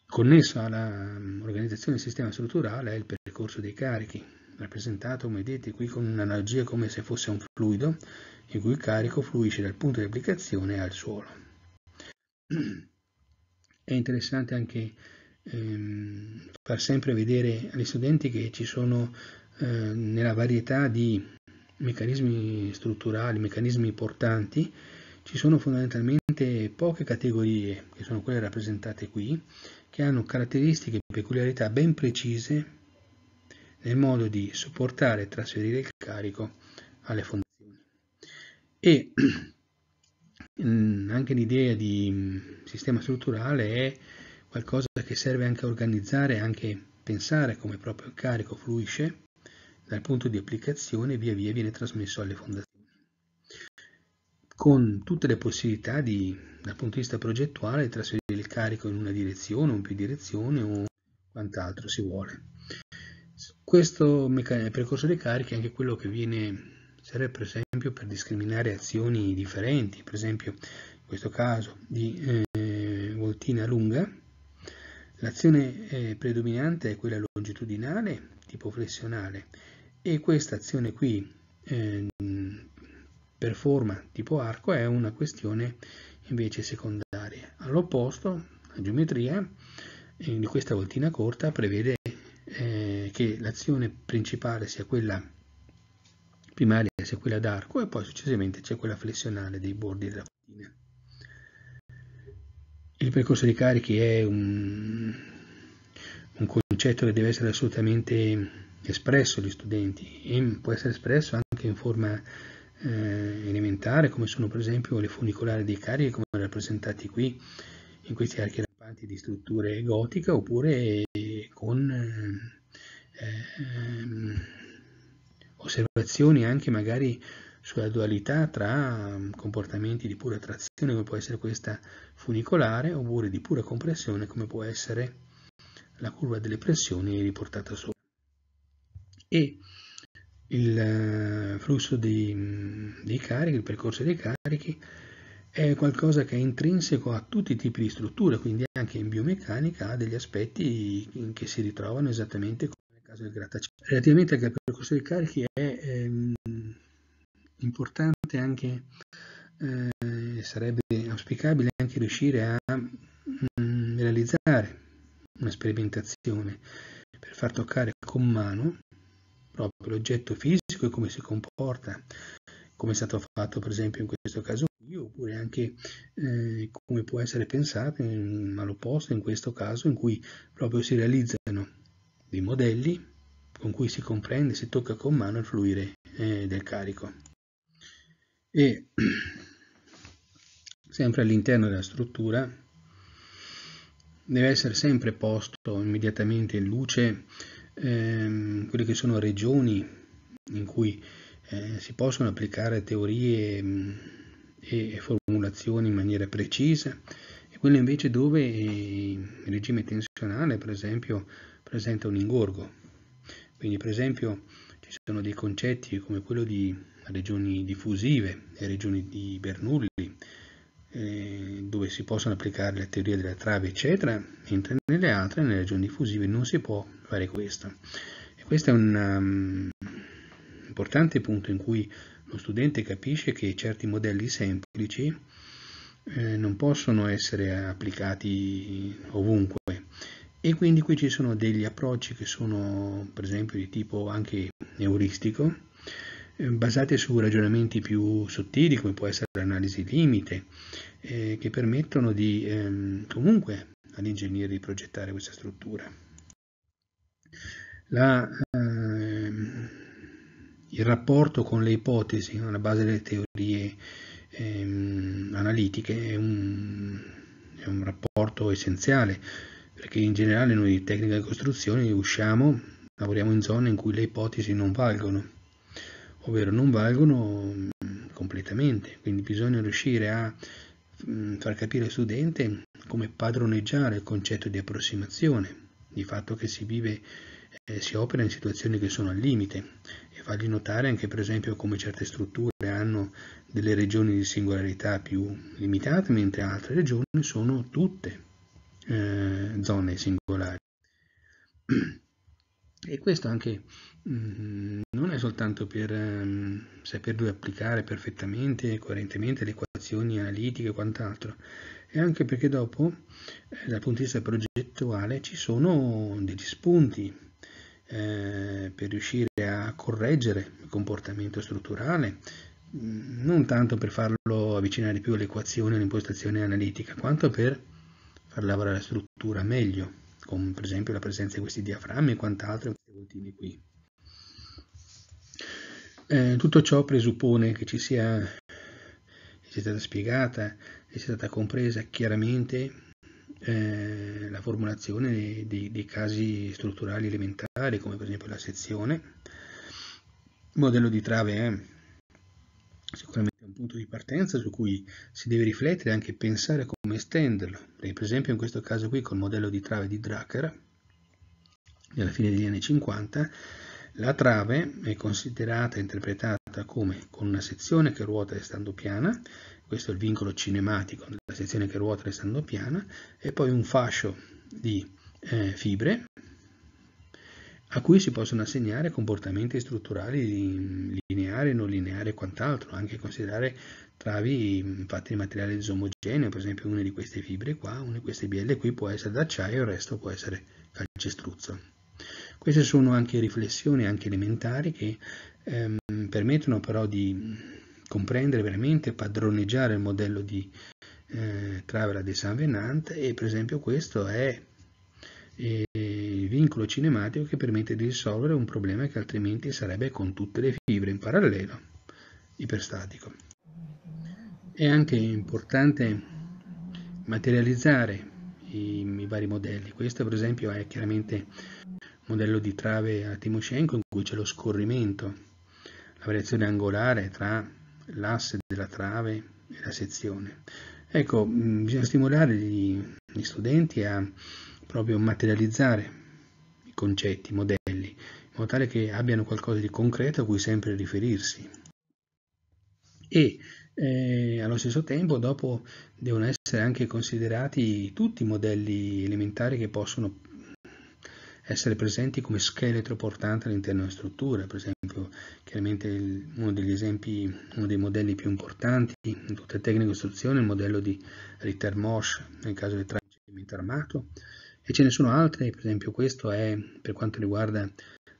Connesso all'organizzazione mm, del sistema strutturale è il percorso dei carichi, rappresentato come vedete qui con un'analogia come se fosse un fluido in cui il carico fluisce dal punto di applicazione al suolo. È interessante anche ehm, far sempre vedere agli studenti che ci sono eh, nella varietà di meccanismi strutturali, meccanismi portanti, ci sono fondamentalmente poche categorie, che sono quelle rappresentate qui, che hanno caratteristiche e peculiarità ben precise nel modo di supportare e trasferire il carico alle fondazioni. E mm, anche l'idea di mm, sistema strutturale è qualcosa che serve anche a organizzare, anche pensare come proprio il carico fluisce dal punto di applicazione via via viene trasmesso alle fondazioni. Con tutte le possibilità di, dal punto di vista progettuale, di trasferire il carico in una direzione o in più direzioni o quant'altro si vuole. Questo percorso dei carichi è anche quello che viene, serve per esempio per discriminare azioni differenti, per esempio in questo caso di eh, voltina lunga, L'azione eh, predominante è quella longitudinale, tipo flessionale, e questa azione qui eh, per forma tipo arco è una questione invece secondaria. All'opposto, la geometria eh, di questa voltina corta prevede eh, che l'azione principale sia quella primaria sia quella d'arco e poi successivamente c'è quella flessionale dei bordi della il percorso di carichi è un, un concetto che deve essere assolutamente espresso agli studenti e può essere espresso anche in forma eh, elementare come sono per esempio le funicolari dei carichi come rappresentati qui in questi archi rampanti di strutture gotiche oppure eh, con eh, eh, osservazioni anche magari sulla dualità tra mm, comportamenti di pura trazione come può essere questa funicolare oppure di pura compressione come può essere la curva delle pressioni riportata sopra. E il eh, flusso dei, mm, dei carichi, il percorso dei carichi è qualcosa che è intrinseco a tutti i tipi di strutture, quindi anche in biomeccanica ha degli aspetti che si ritrovano esattamente come nel caso del grattacielo. Relativamente al percorso dei carichi è ehm, importante anche, eh, sarebbe auspicabile anche riuscire a mh, mm, realizzare una sperimentazione per far toccare con mano proprio l'oggetto fisico e come si comporta, come è stato fatto per esempio in questo caso qui, oppure anche eh, come può essere pensato all'opposto in questo caso in cui proprio si realizzano dei modelli con cui si comprende, si tocca con mano il fluire eh, del carico e sempre all'interno della struttura deve essere sempre posto immediatamente in luce ehm, quelle che sono regioni in cui eh, si possono applicare teorie mh, mm, e formulazioni in maniera precisa e quelle invece dove il regime tensionale per esempio presenta un ingorgo quindi per esempio ci sono dei concetti come quello di regioni diffusive e regioni di Bernoulli, eh, dove si possono applicare la teoria della trave, eccetera, mentre nelle altre, nelle regioni diffusive, non si può fare questo. E questo è un um, importante punto in cui lo studente capisce che certi modelli semplici eh, non possono essere applicati ovunque e quindi qui ci sono degli approcci che sono per esempio di tipo anche euristico eh, basate su ragionamenti più sottili come può essere l'analisi limite, eh, che permettono di ehm, comunque agli di progettare questa struttura. La, ehm, il rapporto con le ipotesi alla base delle teorie ehm, analitiche è un, è un rapporto essenziale perché in generale noi di tecnica di costruzione usciamo, lavoriamo in zone in cui le ipotesi non valgono ovvero non valgono mm, completamente, quindi bisogna riuscire a mm, far capire al studente come padroneggiare il concetto di approssimazione, di fatto che si vive eh, si opera in situazioni che sono al limite e fargli notare anche per esempio come certe strutture hanno delle regioni di singolarità più limitate mentre altre regioni sono tutte eh, zone singolari. E questo anche mh, mm, non è soltanto per mh, ehm, saper dove applicare perfettamente e coerentemente le equazioni analitiche e quant'altro, è anche perché dopo, eh, dal punto di vista progettuale, ci sono degli spunti eh, per riuscire a correggere il comportamento strutturale, mh, mm, non tanto per farlo avvicinare più all'equazione, all'impostazione analitica, quanto per far lavorare la struttura meglio con per esempio la presenza di questi diaframmi e quant'altro, questi voltini qui. Eh, tutto ciò presuppone che ci sia, sia stata spiegata e sia stata compresa chiaramente eh, la formulazione dei, dei, casi strutturali elementari, come per esempio la sezione, il modello di trave è eh. sicuramente punto di partenza su cui si deve riflettere e anche pensare come estenderlo. Per esempio in questo caso qui col modello di trave di Drucker, alla fine degli anni 50, la trave è considerata e interpretata come con una sezione che ruota restando piana, questo è il vincolo cinematico della sezione che ruota restando piana, e poi un fascio di eh, fibre a cui si possono assegnare comportamenti strutturali lineari, non lineari e quant'altro, anche considerare travi fatte di materiale disomogeneo, per esempio una di queste fibre qua, una di queste bielle qui può essere d'acciaio, il resto può essere calcestruzzo. Queste sono anche riflessioni, anche elementari, che ehm, permettono però di comprendere veramente, padroneggiare il modello di eh, Travera de Saint Venant e per esempio questo è... è eh, vincolo cinematico che permette di risolvere un problema che altrimenti sarebbe con tutte le fibre in parallelo, iperstatico. È anche importante materializzare i, i vari modelli. Questo per esempio è chiaramente un modello di trave a Timoshenko in cui c'è lo scorrimento, la variazione angolare tra l'asse della trave e la sezione. Ecco, mm, bisogna stimolare gli, gli studenti a proprio materializzare concetti, modelli, in modo tale che abbiano qualcosa di concreto a cui sempre riferirsi. E eh, allo stesso tempo dopo devono essere anche considerati tutti i modelli elementari che possono essere presenti come scheletro portante all'interno della struttura, per esempio chiaramente uno degli esempi, uno dei modelli più importanti in tutte le tecniche di istruzione è il modello di Ritter-Mosch nel caso del tracciamento armato, e ce ne sono altre, per esempio questo è per quanto riguarda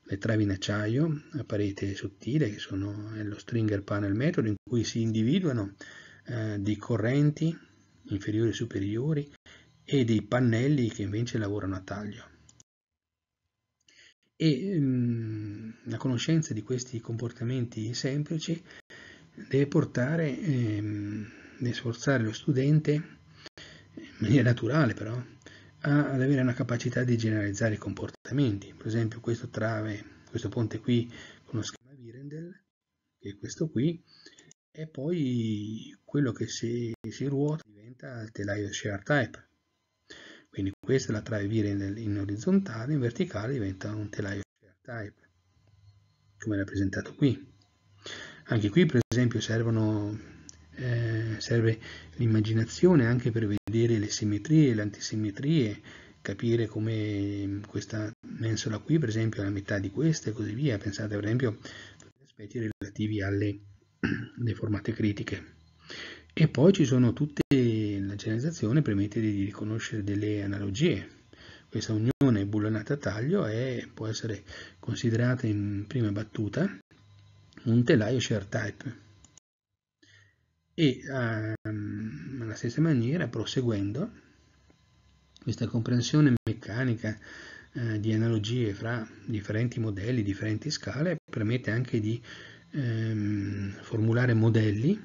le travi in acciaio a parete sottile, che sono lo stringer panel metodo, in cui si individuano eh, di correnti inferiori e superiori e dei pannelli che invece lavorano a taglio. E mh, mm, la conoscenza di questi comportamenti semplici deve portare, ehm, deve sforzare lo studente eh, in maniera naturale però, a, ad avere una capacità di generalizzare i comportamenti. Per esempio questo trave, questo ponte qui con lo schema Virendel, che è questo qui, e poi quello che si, si ruota diventa il telaio share type. Quindi questa la trave Virendel in orizzontale, in verticale diventa un telaio share type, come rappresentato qui. Anche qui per esempio servono eh, serve l'immaginazione anche per vedere le simmetrie, e le antisimmetrie, capire come questa mensola qui per esempio è la metà di questa e così via, pensate per esempio agli aspetti relativi alle deformate critiche. E poi ci sono tutte, la generalizzazione permette di riconoscere delle analogie, questa unione bullonata a taglio è, può essere considerata in prima battuta un telaio share type e ehm, alla stessa maniera, proseguendo, questa comprensione meccanica eh, di analogie fra differenti modelli, differenti scale, permette anche di ehm, formulare modelli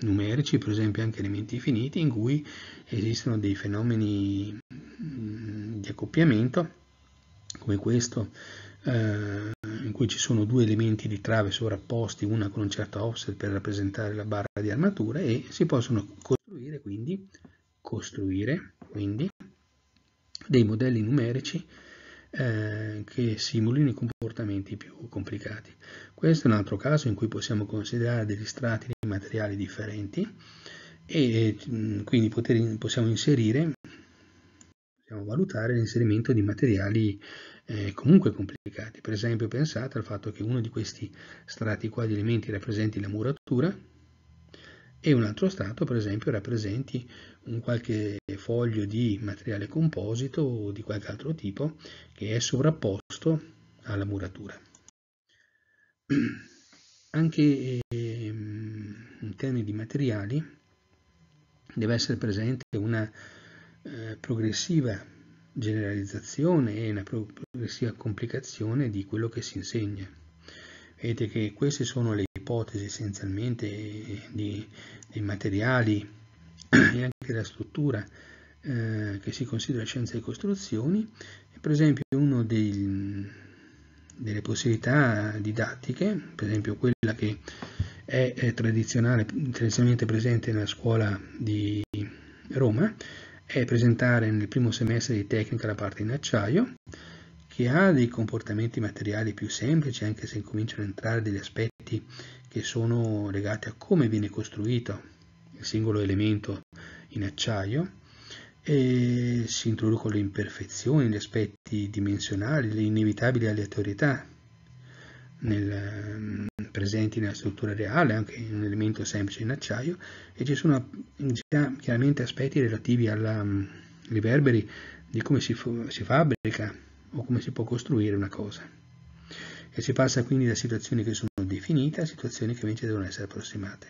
numerici, per esempio anche elementi finiti, in cui esistono dei fenomeni mh, mm, di accoppiamento, come questo, eh, cui ci sono due elementi di trave sovrapposti, una con un certo offset per rappresentare la barra di armatura e si possono costruire quindi, costruire, quindi dei modelli numerici eh, che simulino i comportamenti più complicati. Questo è un altro caso in cui possiamo considerare degli strati di materiali differenti e mh, mm, quindi poter, possiamo inserire, possiamo valutare l'inserimento di materiali eh, comunque complicati. Per esempio pensate al fatto che uno di questi strati qua di elementi rappresenti la muratura e un altro strato per esempio rappresenti un qualche foglio di materiale composito o di qualche altro tipo che è sovrapposto alla muratura. Anche ehm, in termini di materiali deve essere presente una eh, progressiva generalizzazione e una progressiva complicazione di quello che si insegna. Vedete che queste sono le ipotesi essenzialmente di, dei materiali e anche della struttura eh, che si considera scienza delle costruzioni. Per esempio una delle possibilità didattiche, per esempio quella che è, è tradizionalmente presente nella scuola di Roma, è presentare nel primo semestre di tecnica la parte in acciaio, che ha dei comportamenti materiali più semplici, anche se cominciano ad entrare degli aspetti che sono legati a come viene costruito il singolo elemento in acciaio, e si introducono le imperfezioni, gli aspetti dimensionali, le inevitabili aleatorietà nel, presenti nella struttura reale, anche in un elemento semplice in acciaio, e ci sono già chiaramente aspetti relativi ai mm, riverberi di come si, si fabbrica o come si può costruire una cosa. E si passa quindi da situazioni che sono definite a situazioni che invece devono essere approssimate.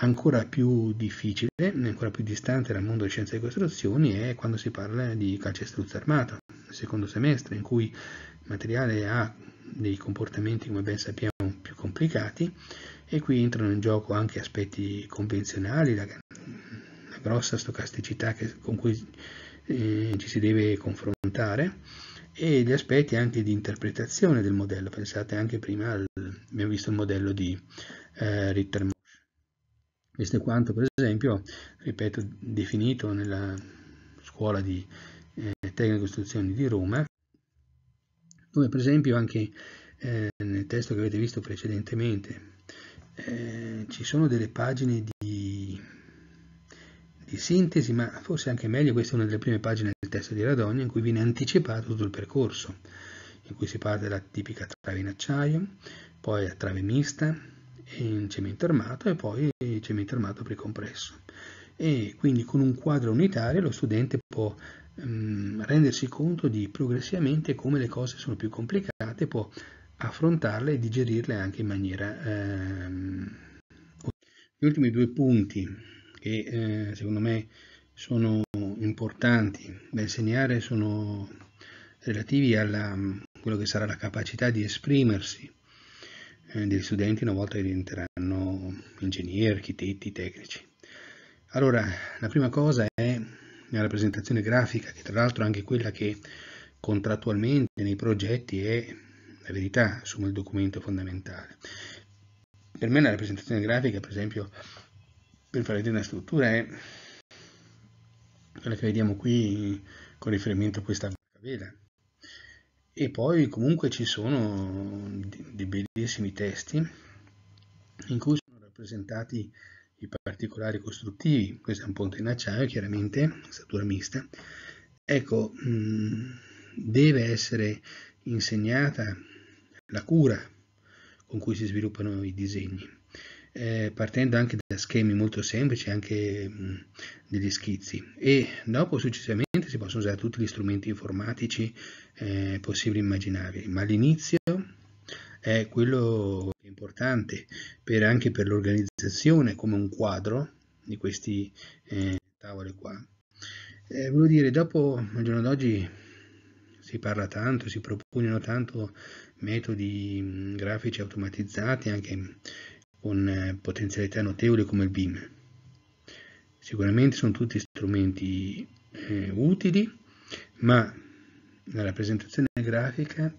Ancora più difficile, ancora più distante dal mondo di scienze e costruzioni è quando si parla di calcestruzzo armato, secondo semestre, in cui il materiale ha dei comportamenti, come ben sappiamo, complicati e qui entrano in gioco anche aspetti convenzionali, la, la grossa stocasticità che, con cui eh, ci si deve confrontare e gli aspetti anche di interpretazione del modello. Pensate anche prima, al, abbiamo visto il modello di eh, ritter Questo è quanto, per esempio, ripeto, definito nella scuola di eh, Tecnica Costruzioni di Roma, dove per esempio anche eh, nel testo che avete visto precedentemente eh, ci sono delle pagine di, di, sintesi, ma forse anche meglio, questa è una delle prime pagine del testo di Radogna in cui viene anticipato tutto il percorso, in cui si parte dalla tipica trave in acciaio, poi la trave mista in cemento armato e poi cemento armato precompresso. E quindi con un quadro unitario lo studente può mm, rendersi conto di progressivamente come le cose sono più complicate, può affrontarle e digerirle anche in maniera... Ehm... Gli ultimi due punti che eh, secondo me sono importanti da insegnare sono relativi a quello che sarà la capacità di esprimersi eh, degli studenti una volta che diventeranno ingegneri, architetti, tecnici. Allora, la prima cosa è la rappresentazione grafica, che tra l'altro è anche quella che contrattualmente nei progetti è la verità su il documento fondamentale. Per me la rappresentazione grafica, per esempio, per fare vedere una struttura è quella che vediamo qui con riferimento a questa vela. E poi comunque ci sono dei bellissimi testi in cui sono rappresentati i particolari costruttivi. Questo è un ponte in acciaio, chiaramente, statura mista. Ecco, deve essere insegnata la cura con cui si sviluppano i disegni, eh, partendo anche da schemi molto semplici, anche mh, degli schizzi e dopo successivamente si possono usare tutti gli strumenti informatici eh, possibili e immaginabili, ma l'inizio è quello importante per, anche per l'organizzazione come un quadro di queste eh, tavole qua. Eh, volevo dire, dopo al giorno d'oggi si parla tanto, si propugnano tanto metodi mm, grafici automatizzati anche con eh, potenzialità notevoli come il BIM. Sicuramente sono tutti strumenti eh, utili, ma la rappresentazione grafica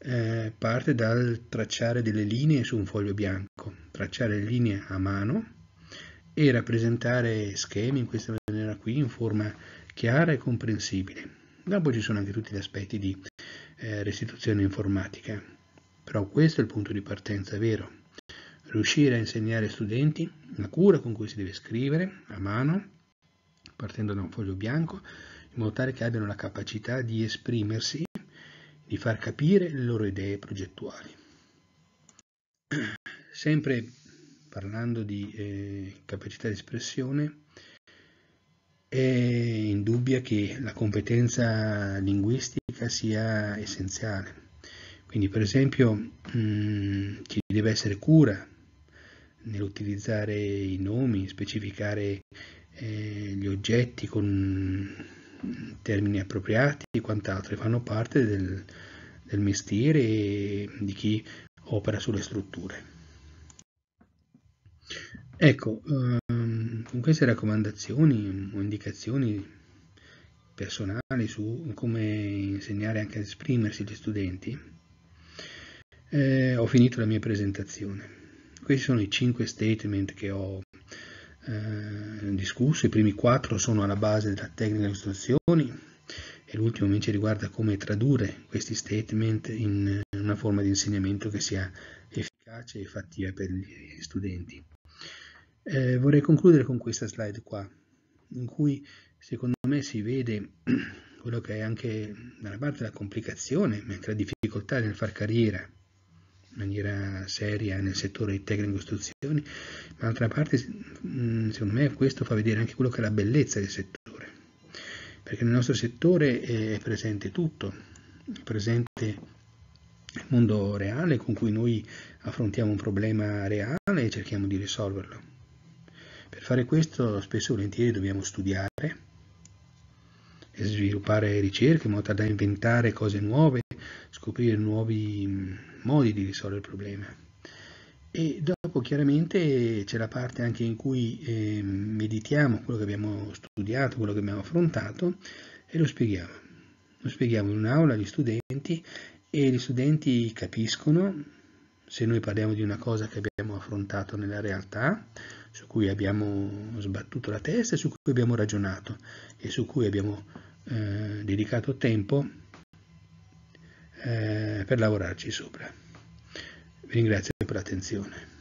eh, parte dal tracciare delle linee su un foglio bianco, tracciare linee a mano e rappresentare schemi in questa maniera qui in forma chiara e comprensibile. Dopo ci sono anche tutti gli aspetti di eh, restituzione informatica. Però questo è il punto di partenza vero. Riuscire a insegnare ai studenti la cura con cui si deve scrivere a mano, partendo da un foglio bianco, in modo tale che abbiano la capacità di esprimersi, di far capire le loro idee progettuali. Sempre parlando di eh, capacità di espressione, è indubbio che la competenza linguistica sia essenziale. Quindi per esempio mh, mm, ci deve essere cura nell'utilizzare i nomi, specificare eh, gli oggetti con termini appropriati e quant'altro, fanno parte del, del mestiere e di chi opera sulle strutture. Ecco, eh, con queste raccomandazioni o indicazioni personali su come insegnare anche ad esprimersi gli studenti, eh, ho finito la mia presentazione. Questi sono i cinque statement che ho eh, discusso, i primi quattro sono alla base della tecnica delle istruzioni e l'ultimo invece riguarda come tradurre questi statement in una forma di insegnamento che sia efficace e fattiva per gli studenti. Eh, vorrei concludere con questa slide qua, in cui secondo me si vede quello che è anche da una parte la complicazione, mentre la difficoltà nel far carriera in maniera seria nel settore tecnico istruzioni, ma d'altra parte mm, secondo me questo fa vedere anche quello che è la bellezza del settore, perché nel nostro settore eh, è presente tutto, è presente il mondo reale con cui noi affrontiamo un problema reale e cerchiamo di risolverlo per fare questo spesso e volentieri dobbiamo studiare e sviluppare ricerche in modo da inventare cose nuove, scoprire nuovi mm, modi di risolvere il problema. E dopo chiaramente c'è la parte anche in cui eh, meditiamo quello che abbiamo studiato, quello che abbiamo affrontato e lo spieghiamo. Lo spieghiamo in un'aula agli studenti e gli studenti capiscono se noi parliamo di una cosa che abbiamo affrontato nella realtà su cui abbiamo sbattuto la testa, su cui abbiamo ragionato e su cui abbiamo eh, dedicato tempo eh, per lavorarci sopra. Vi ringrazio per l'attenzione.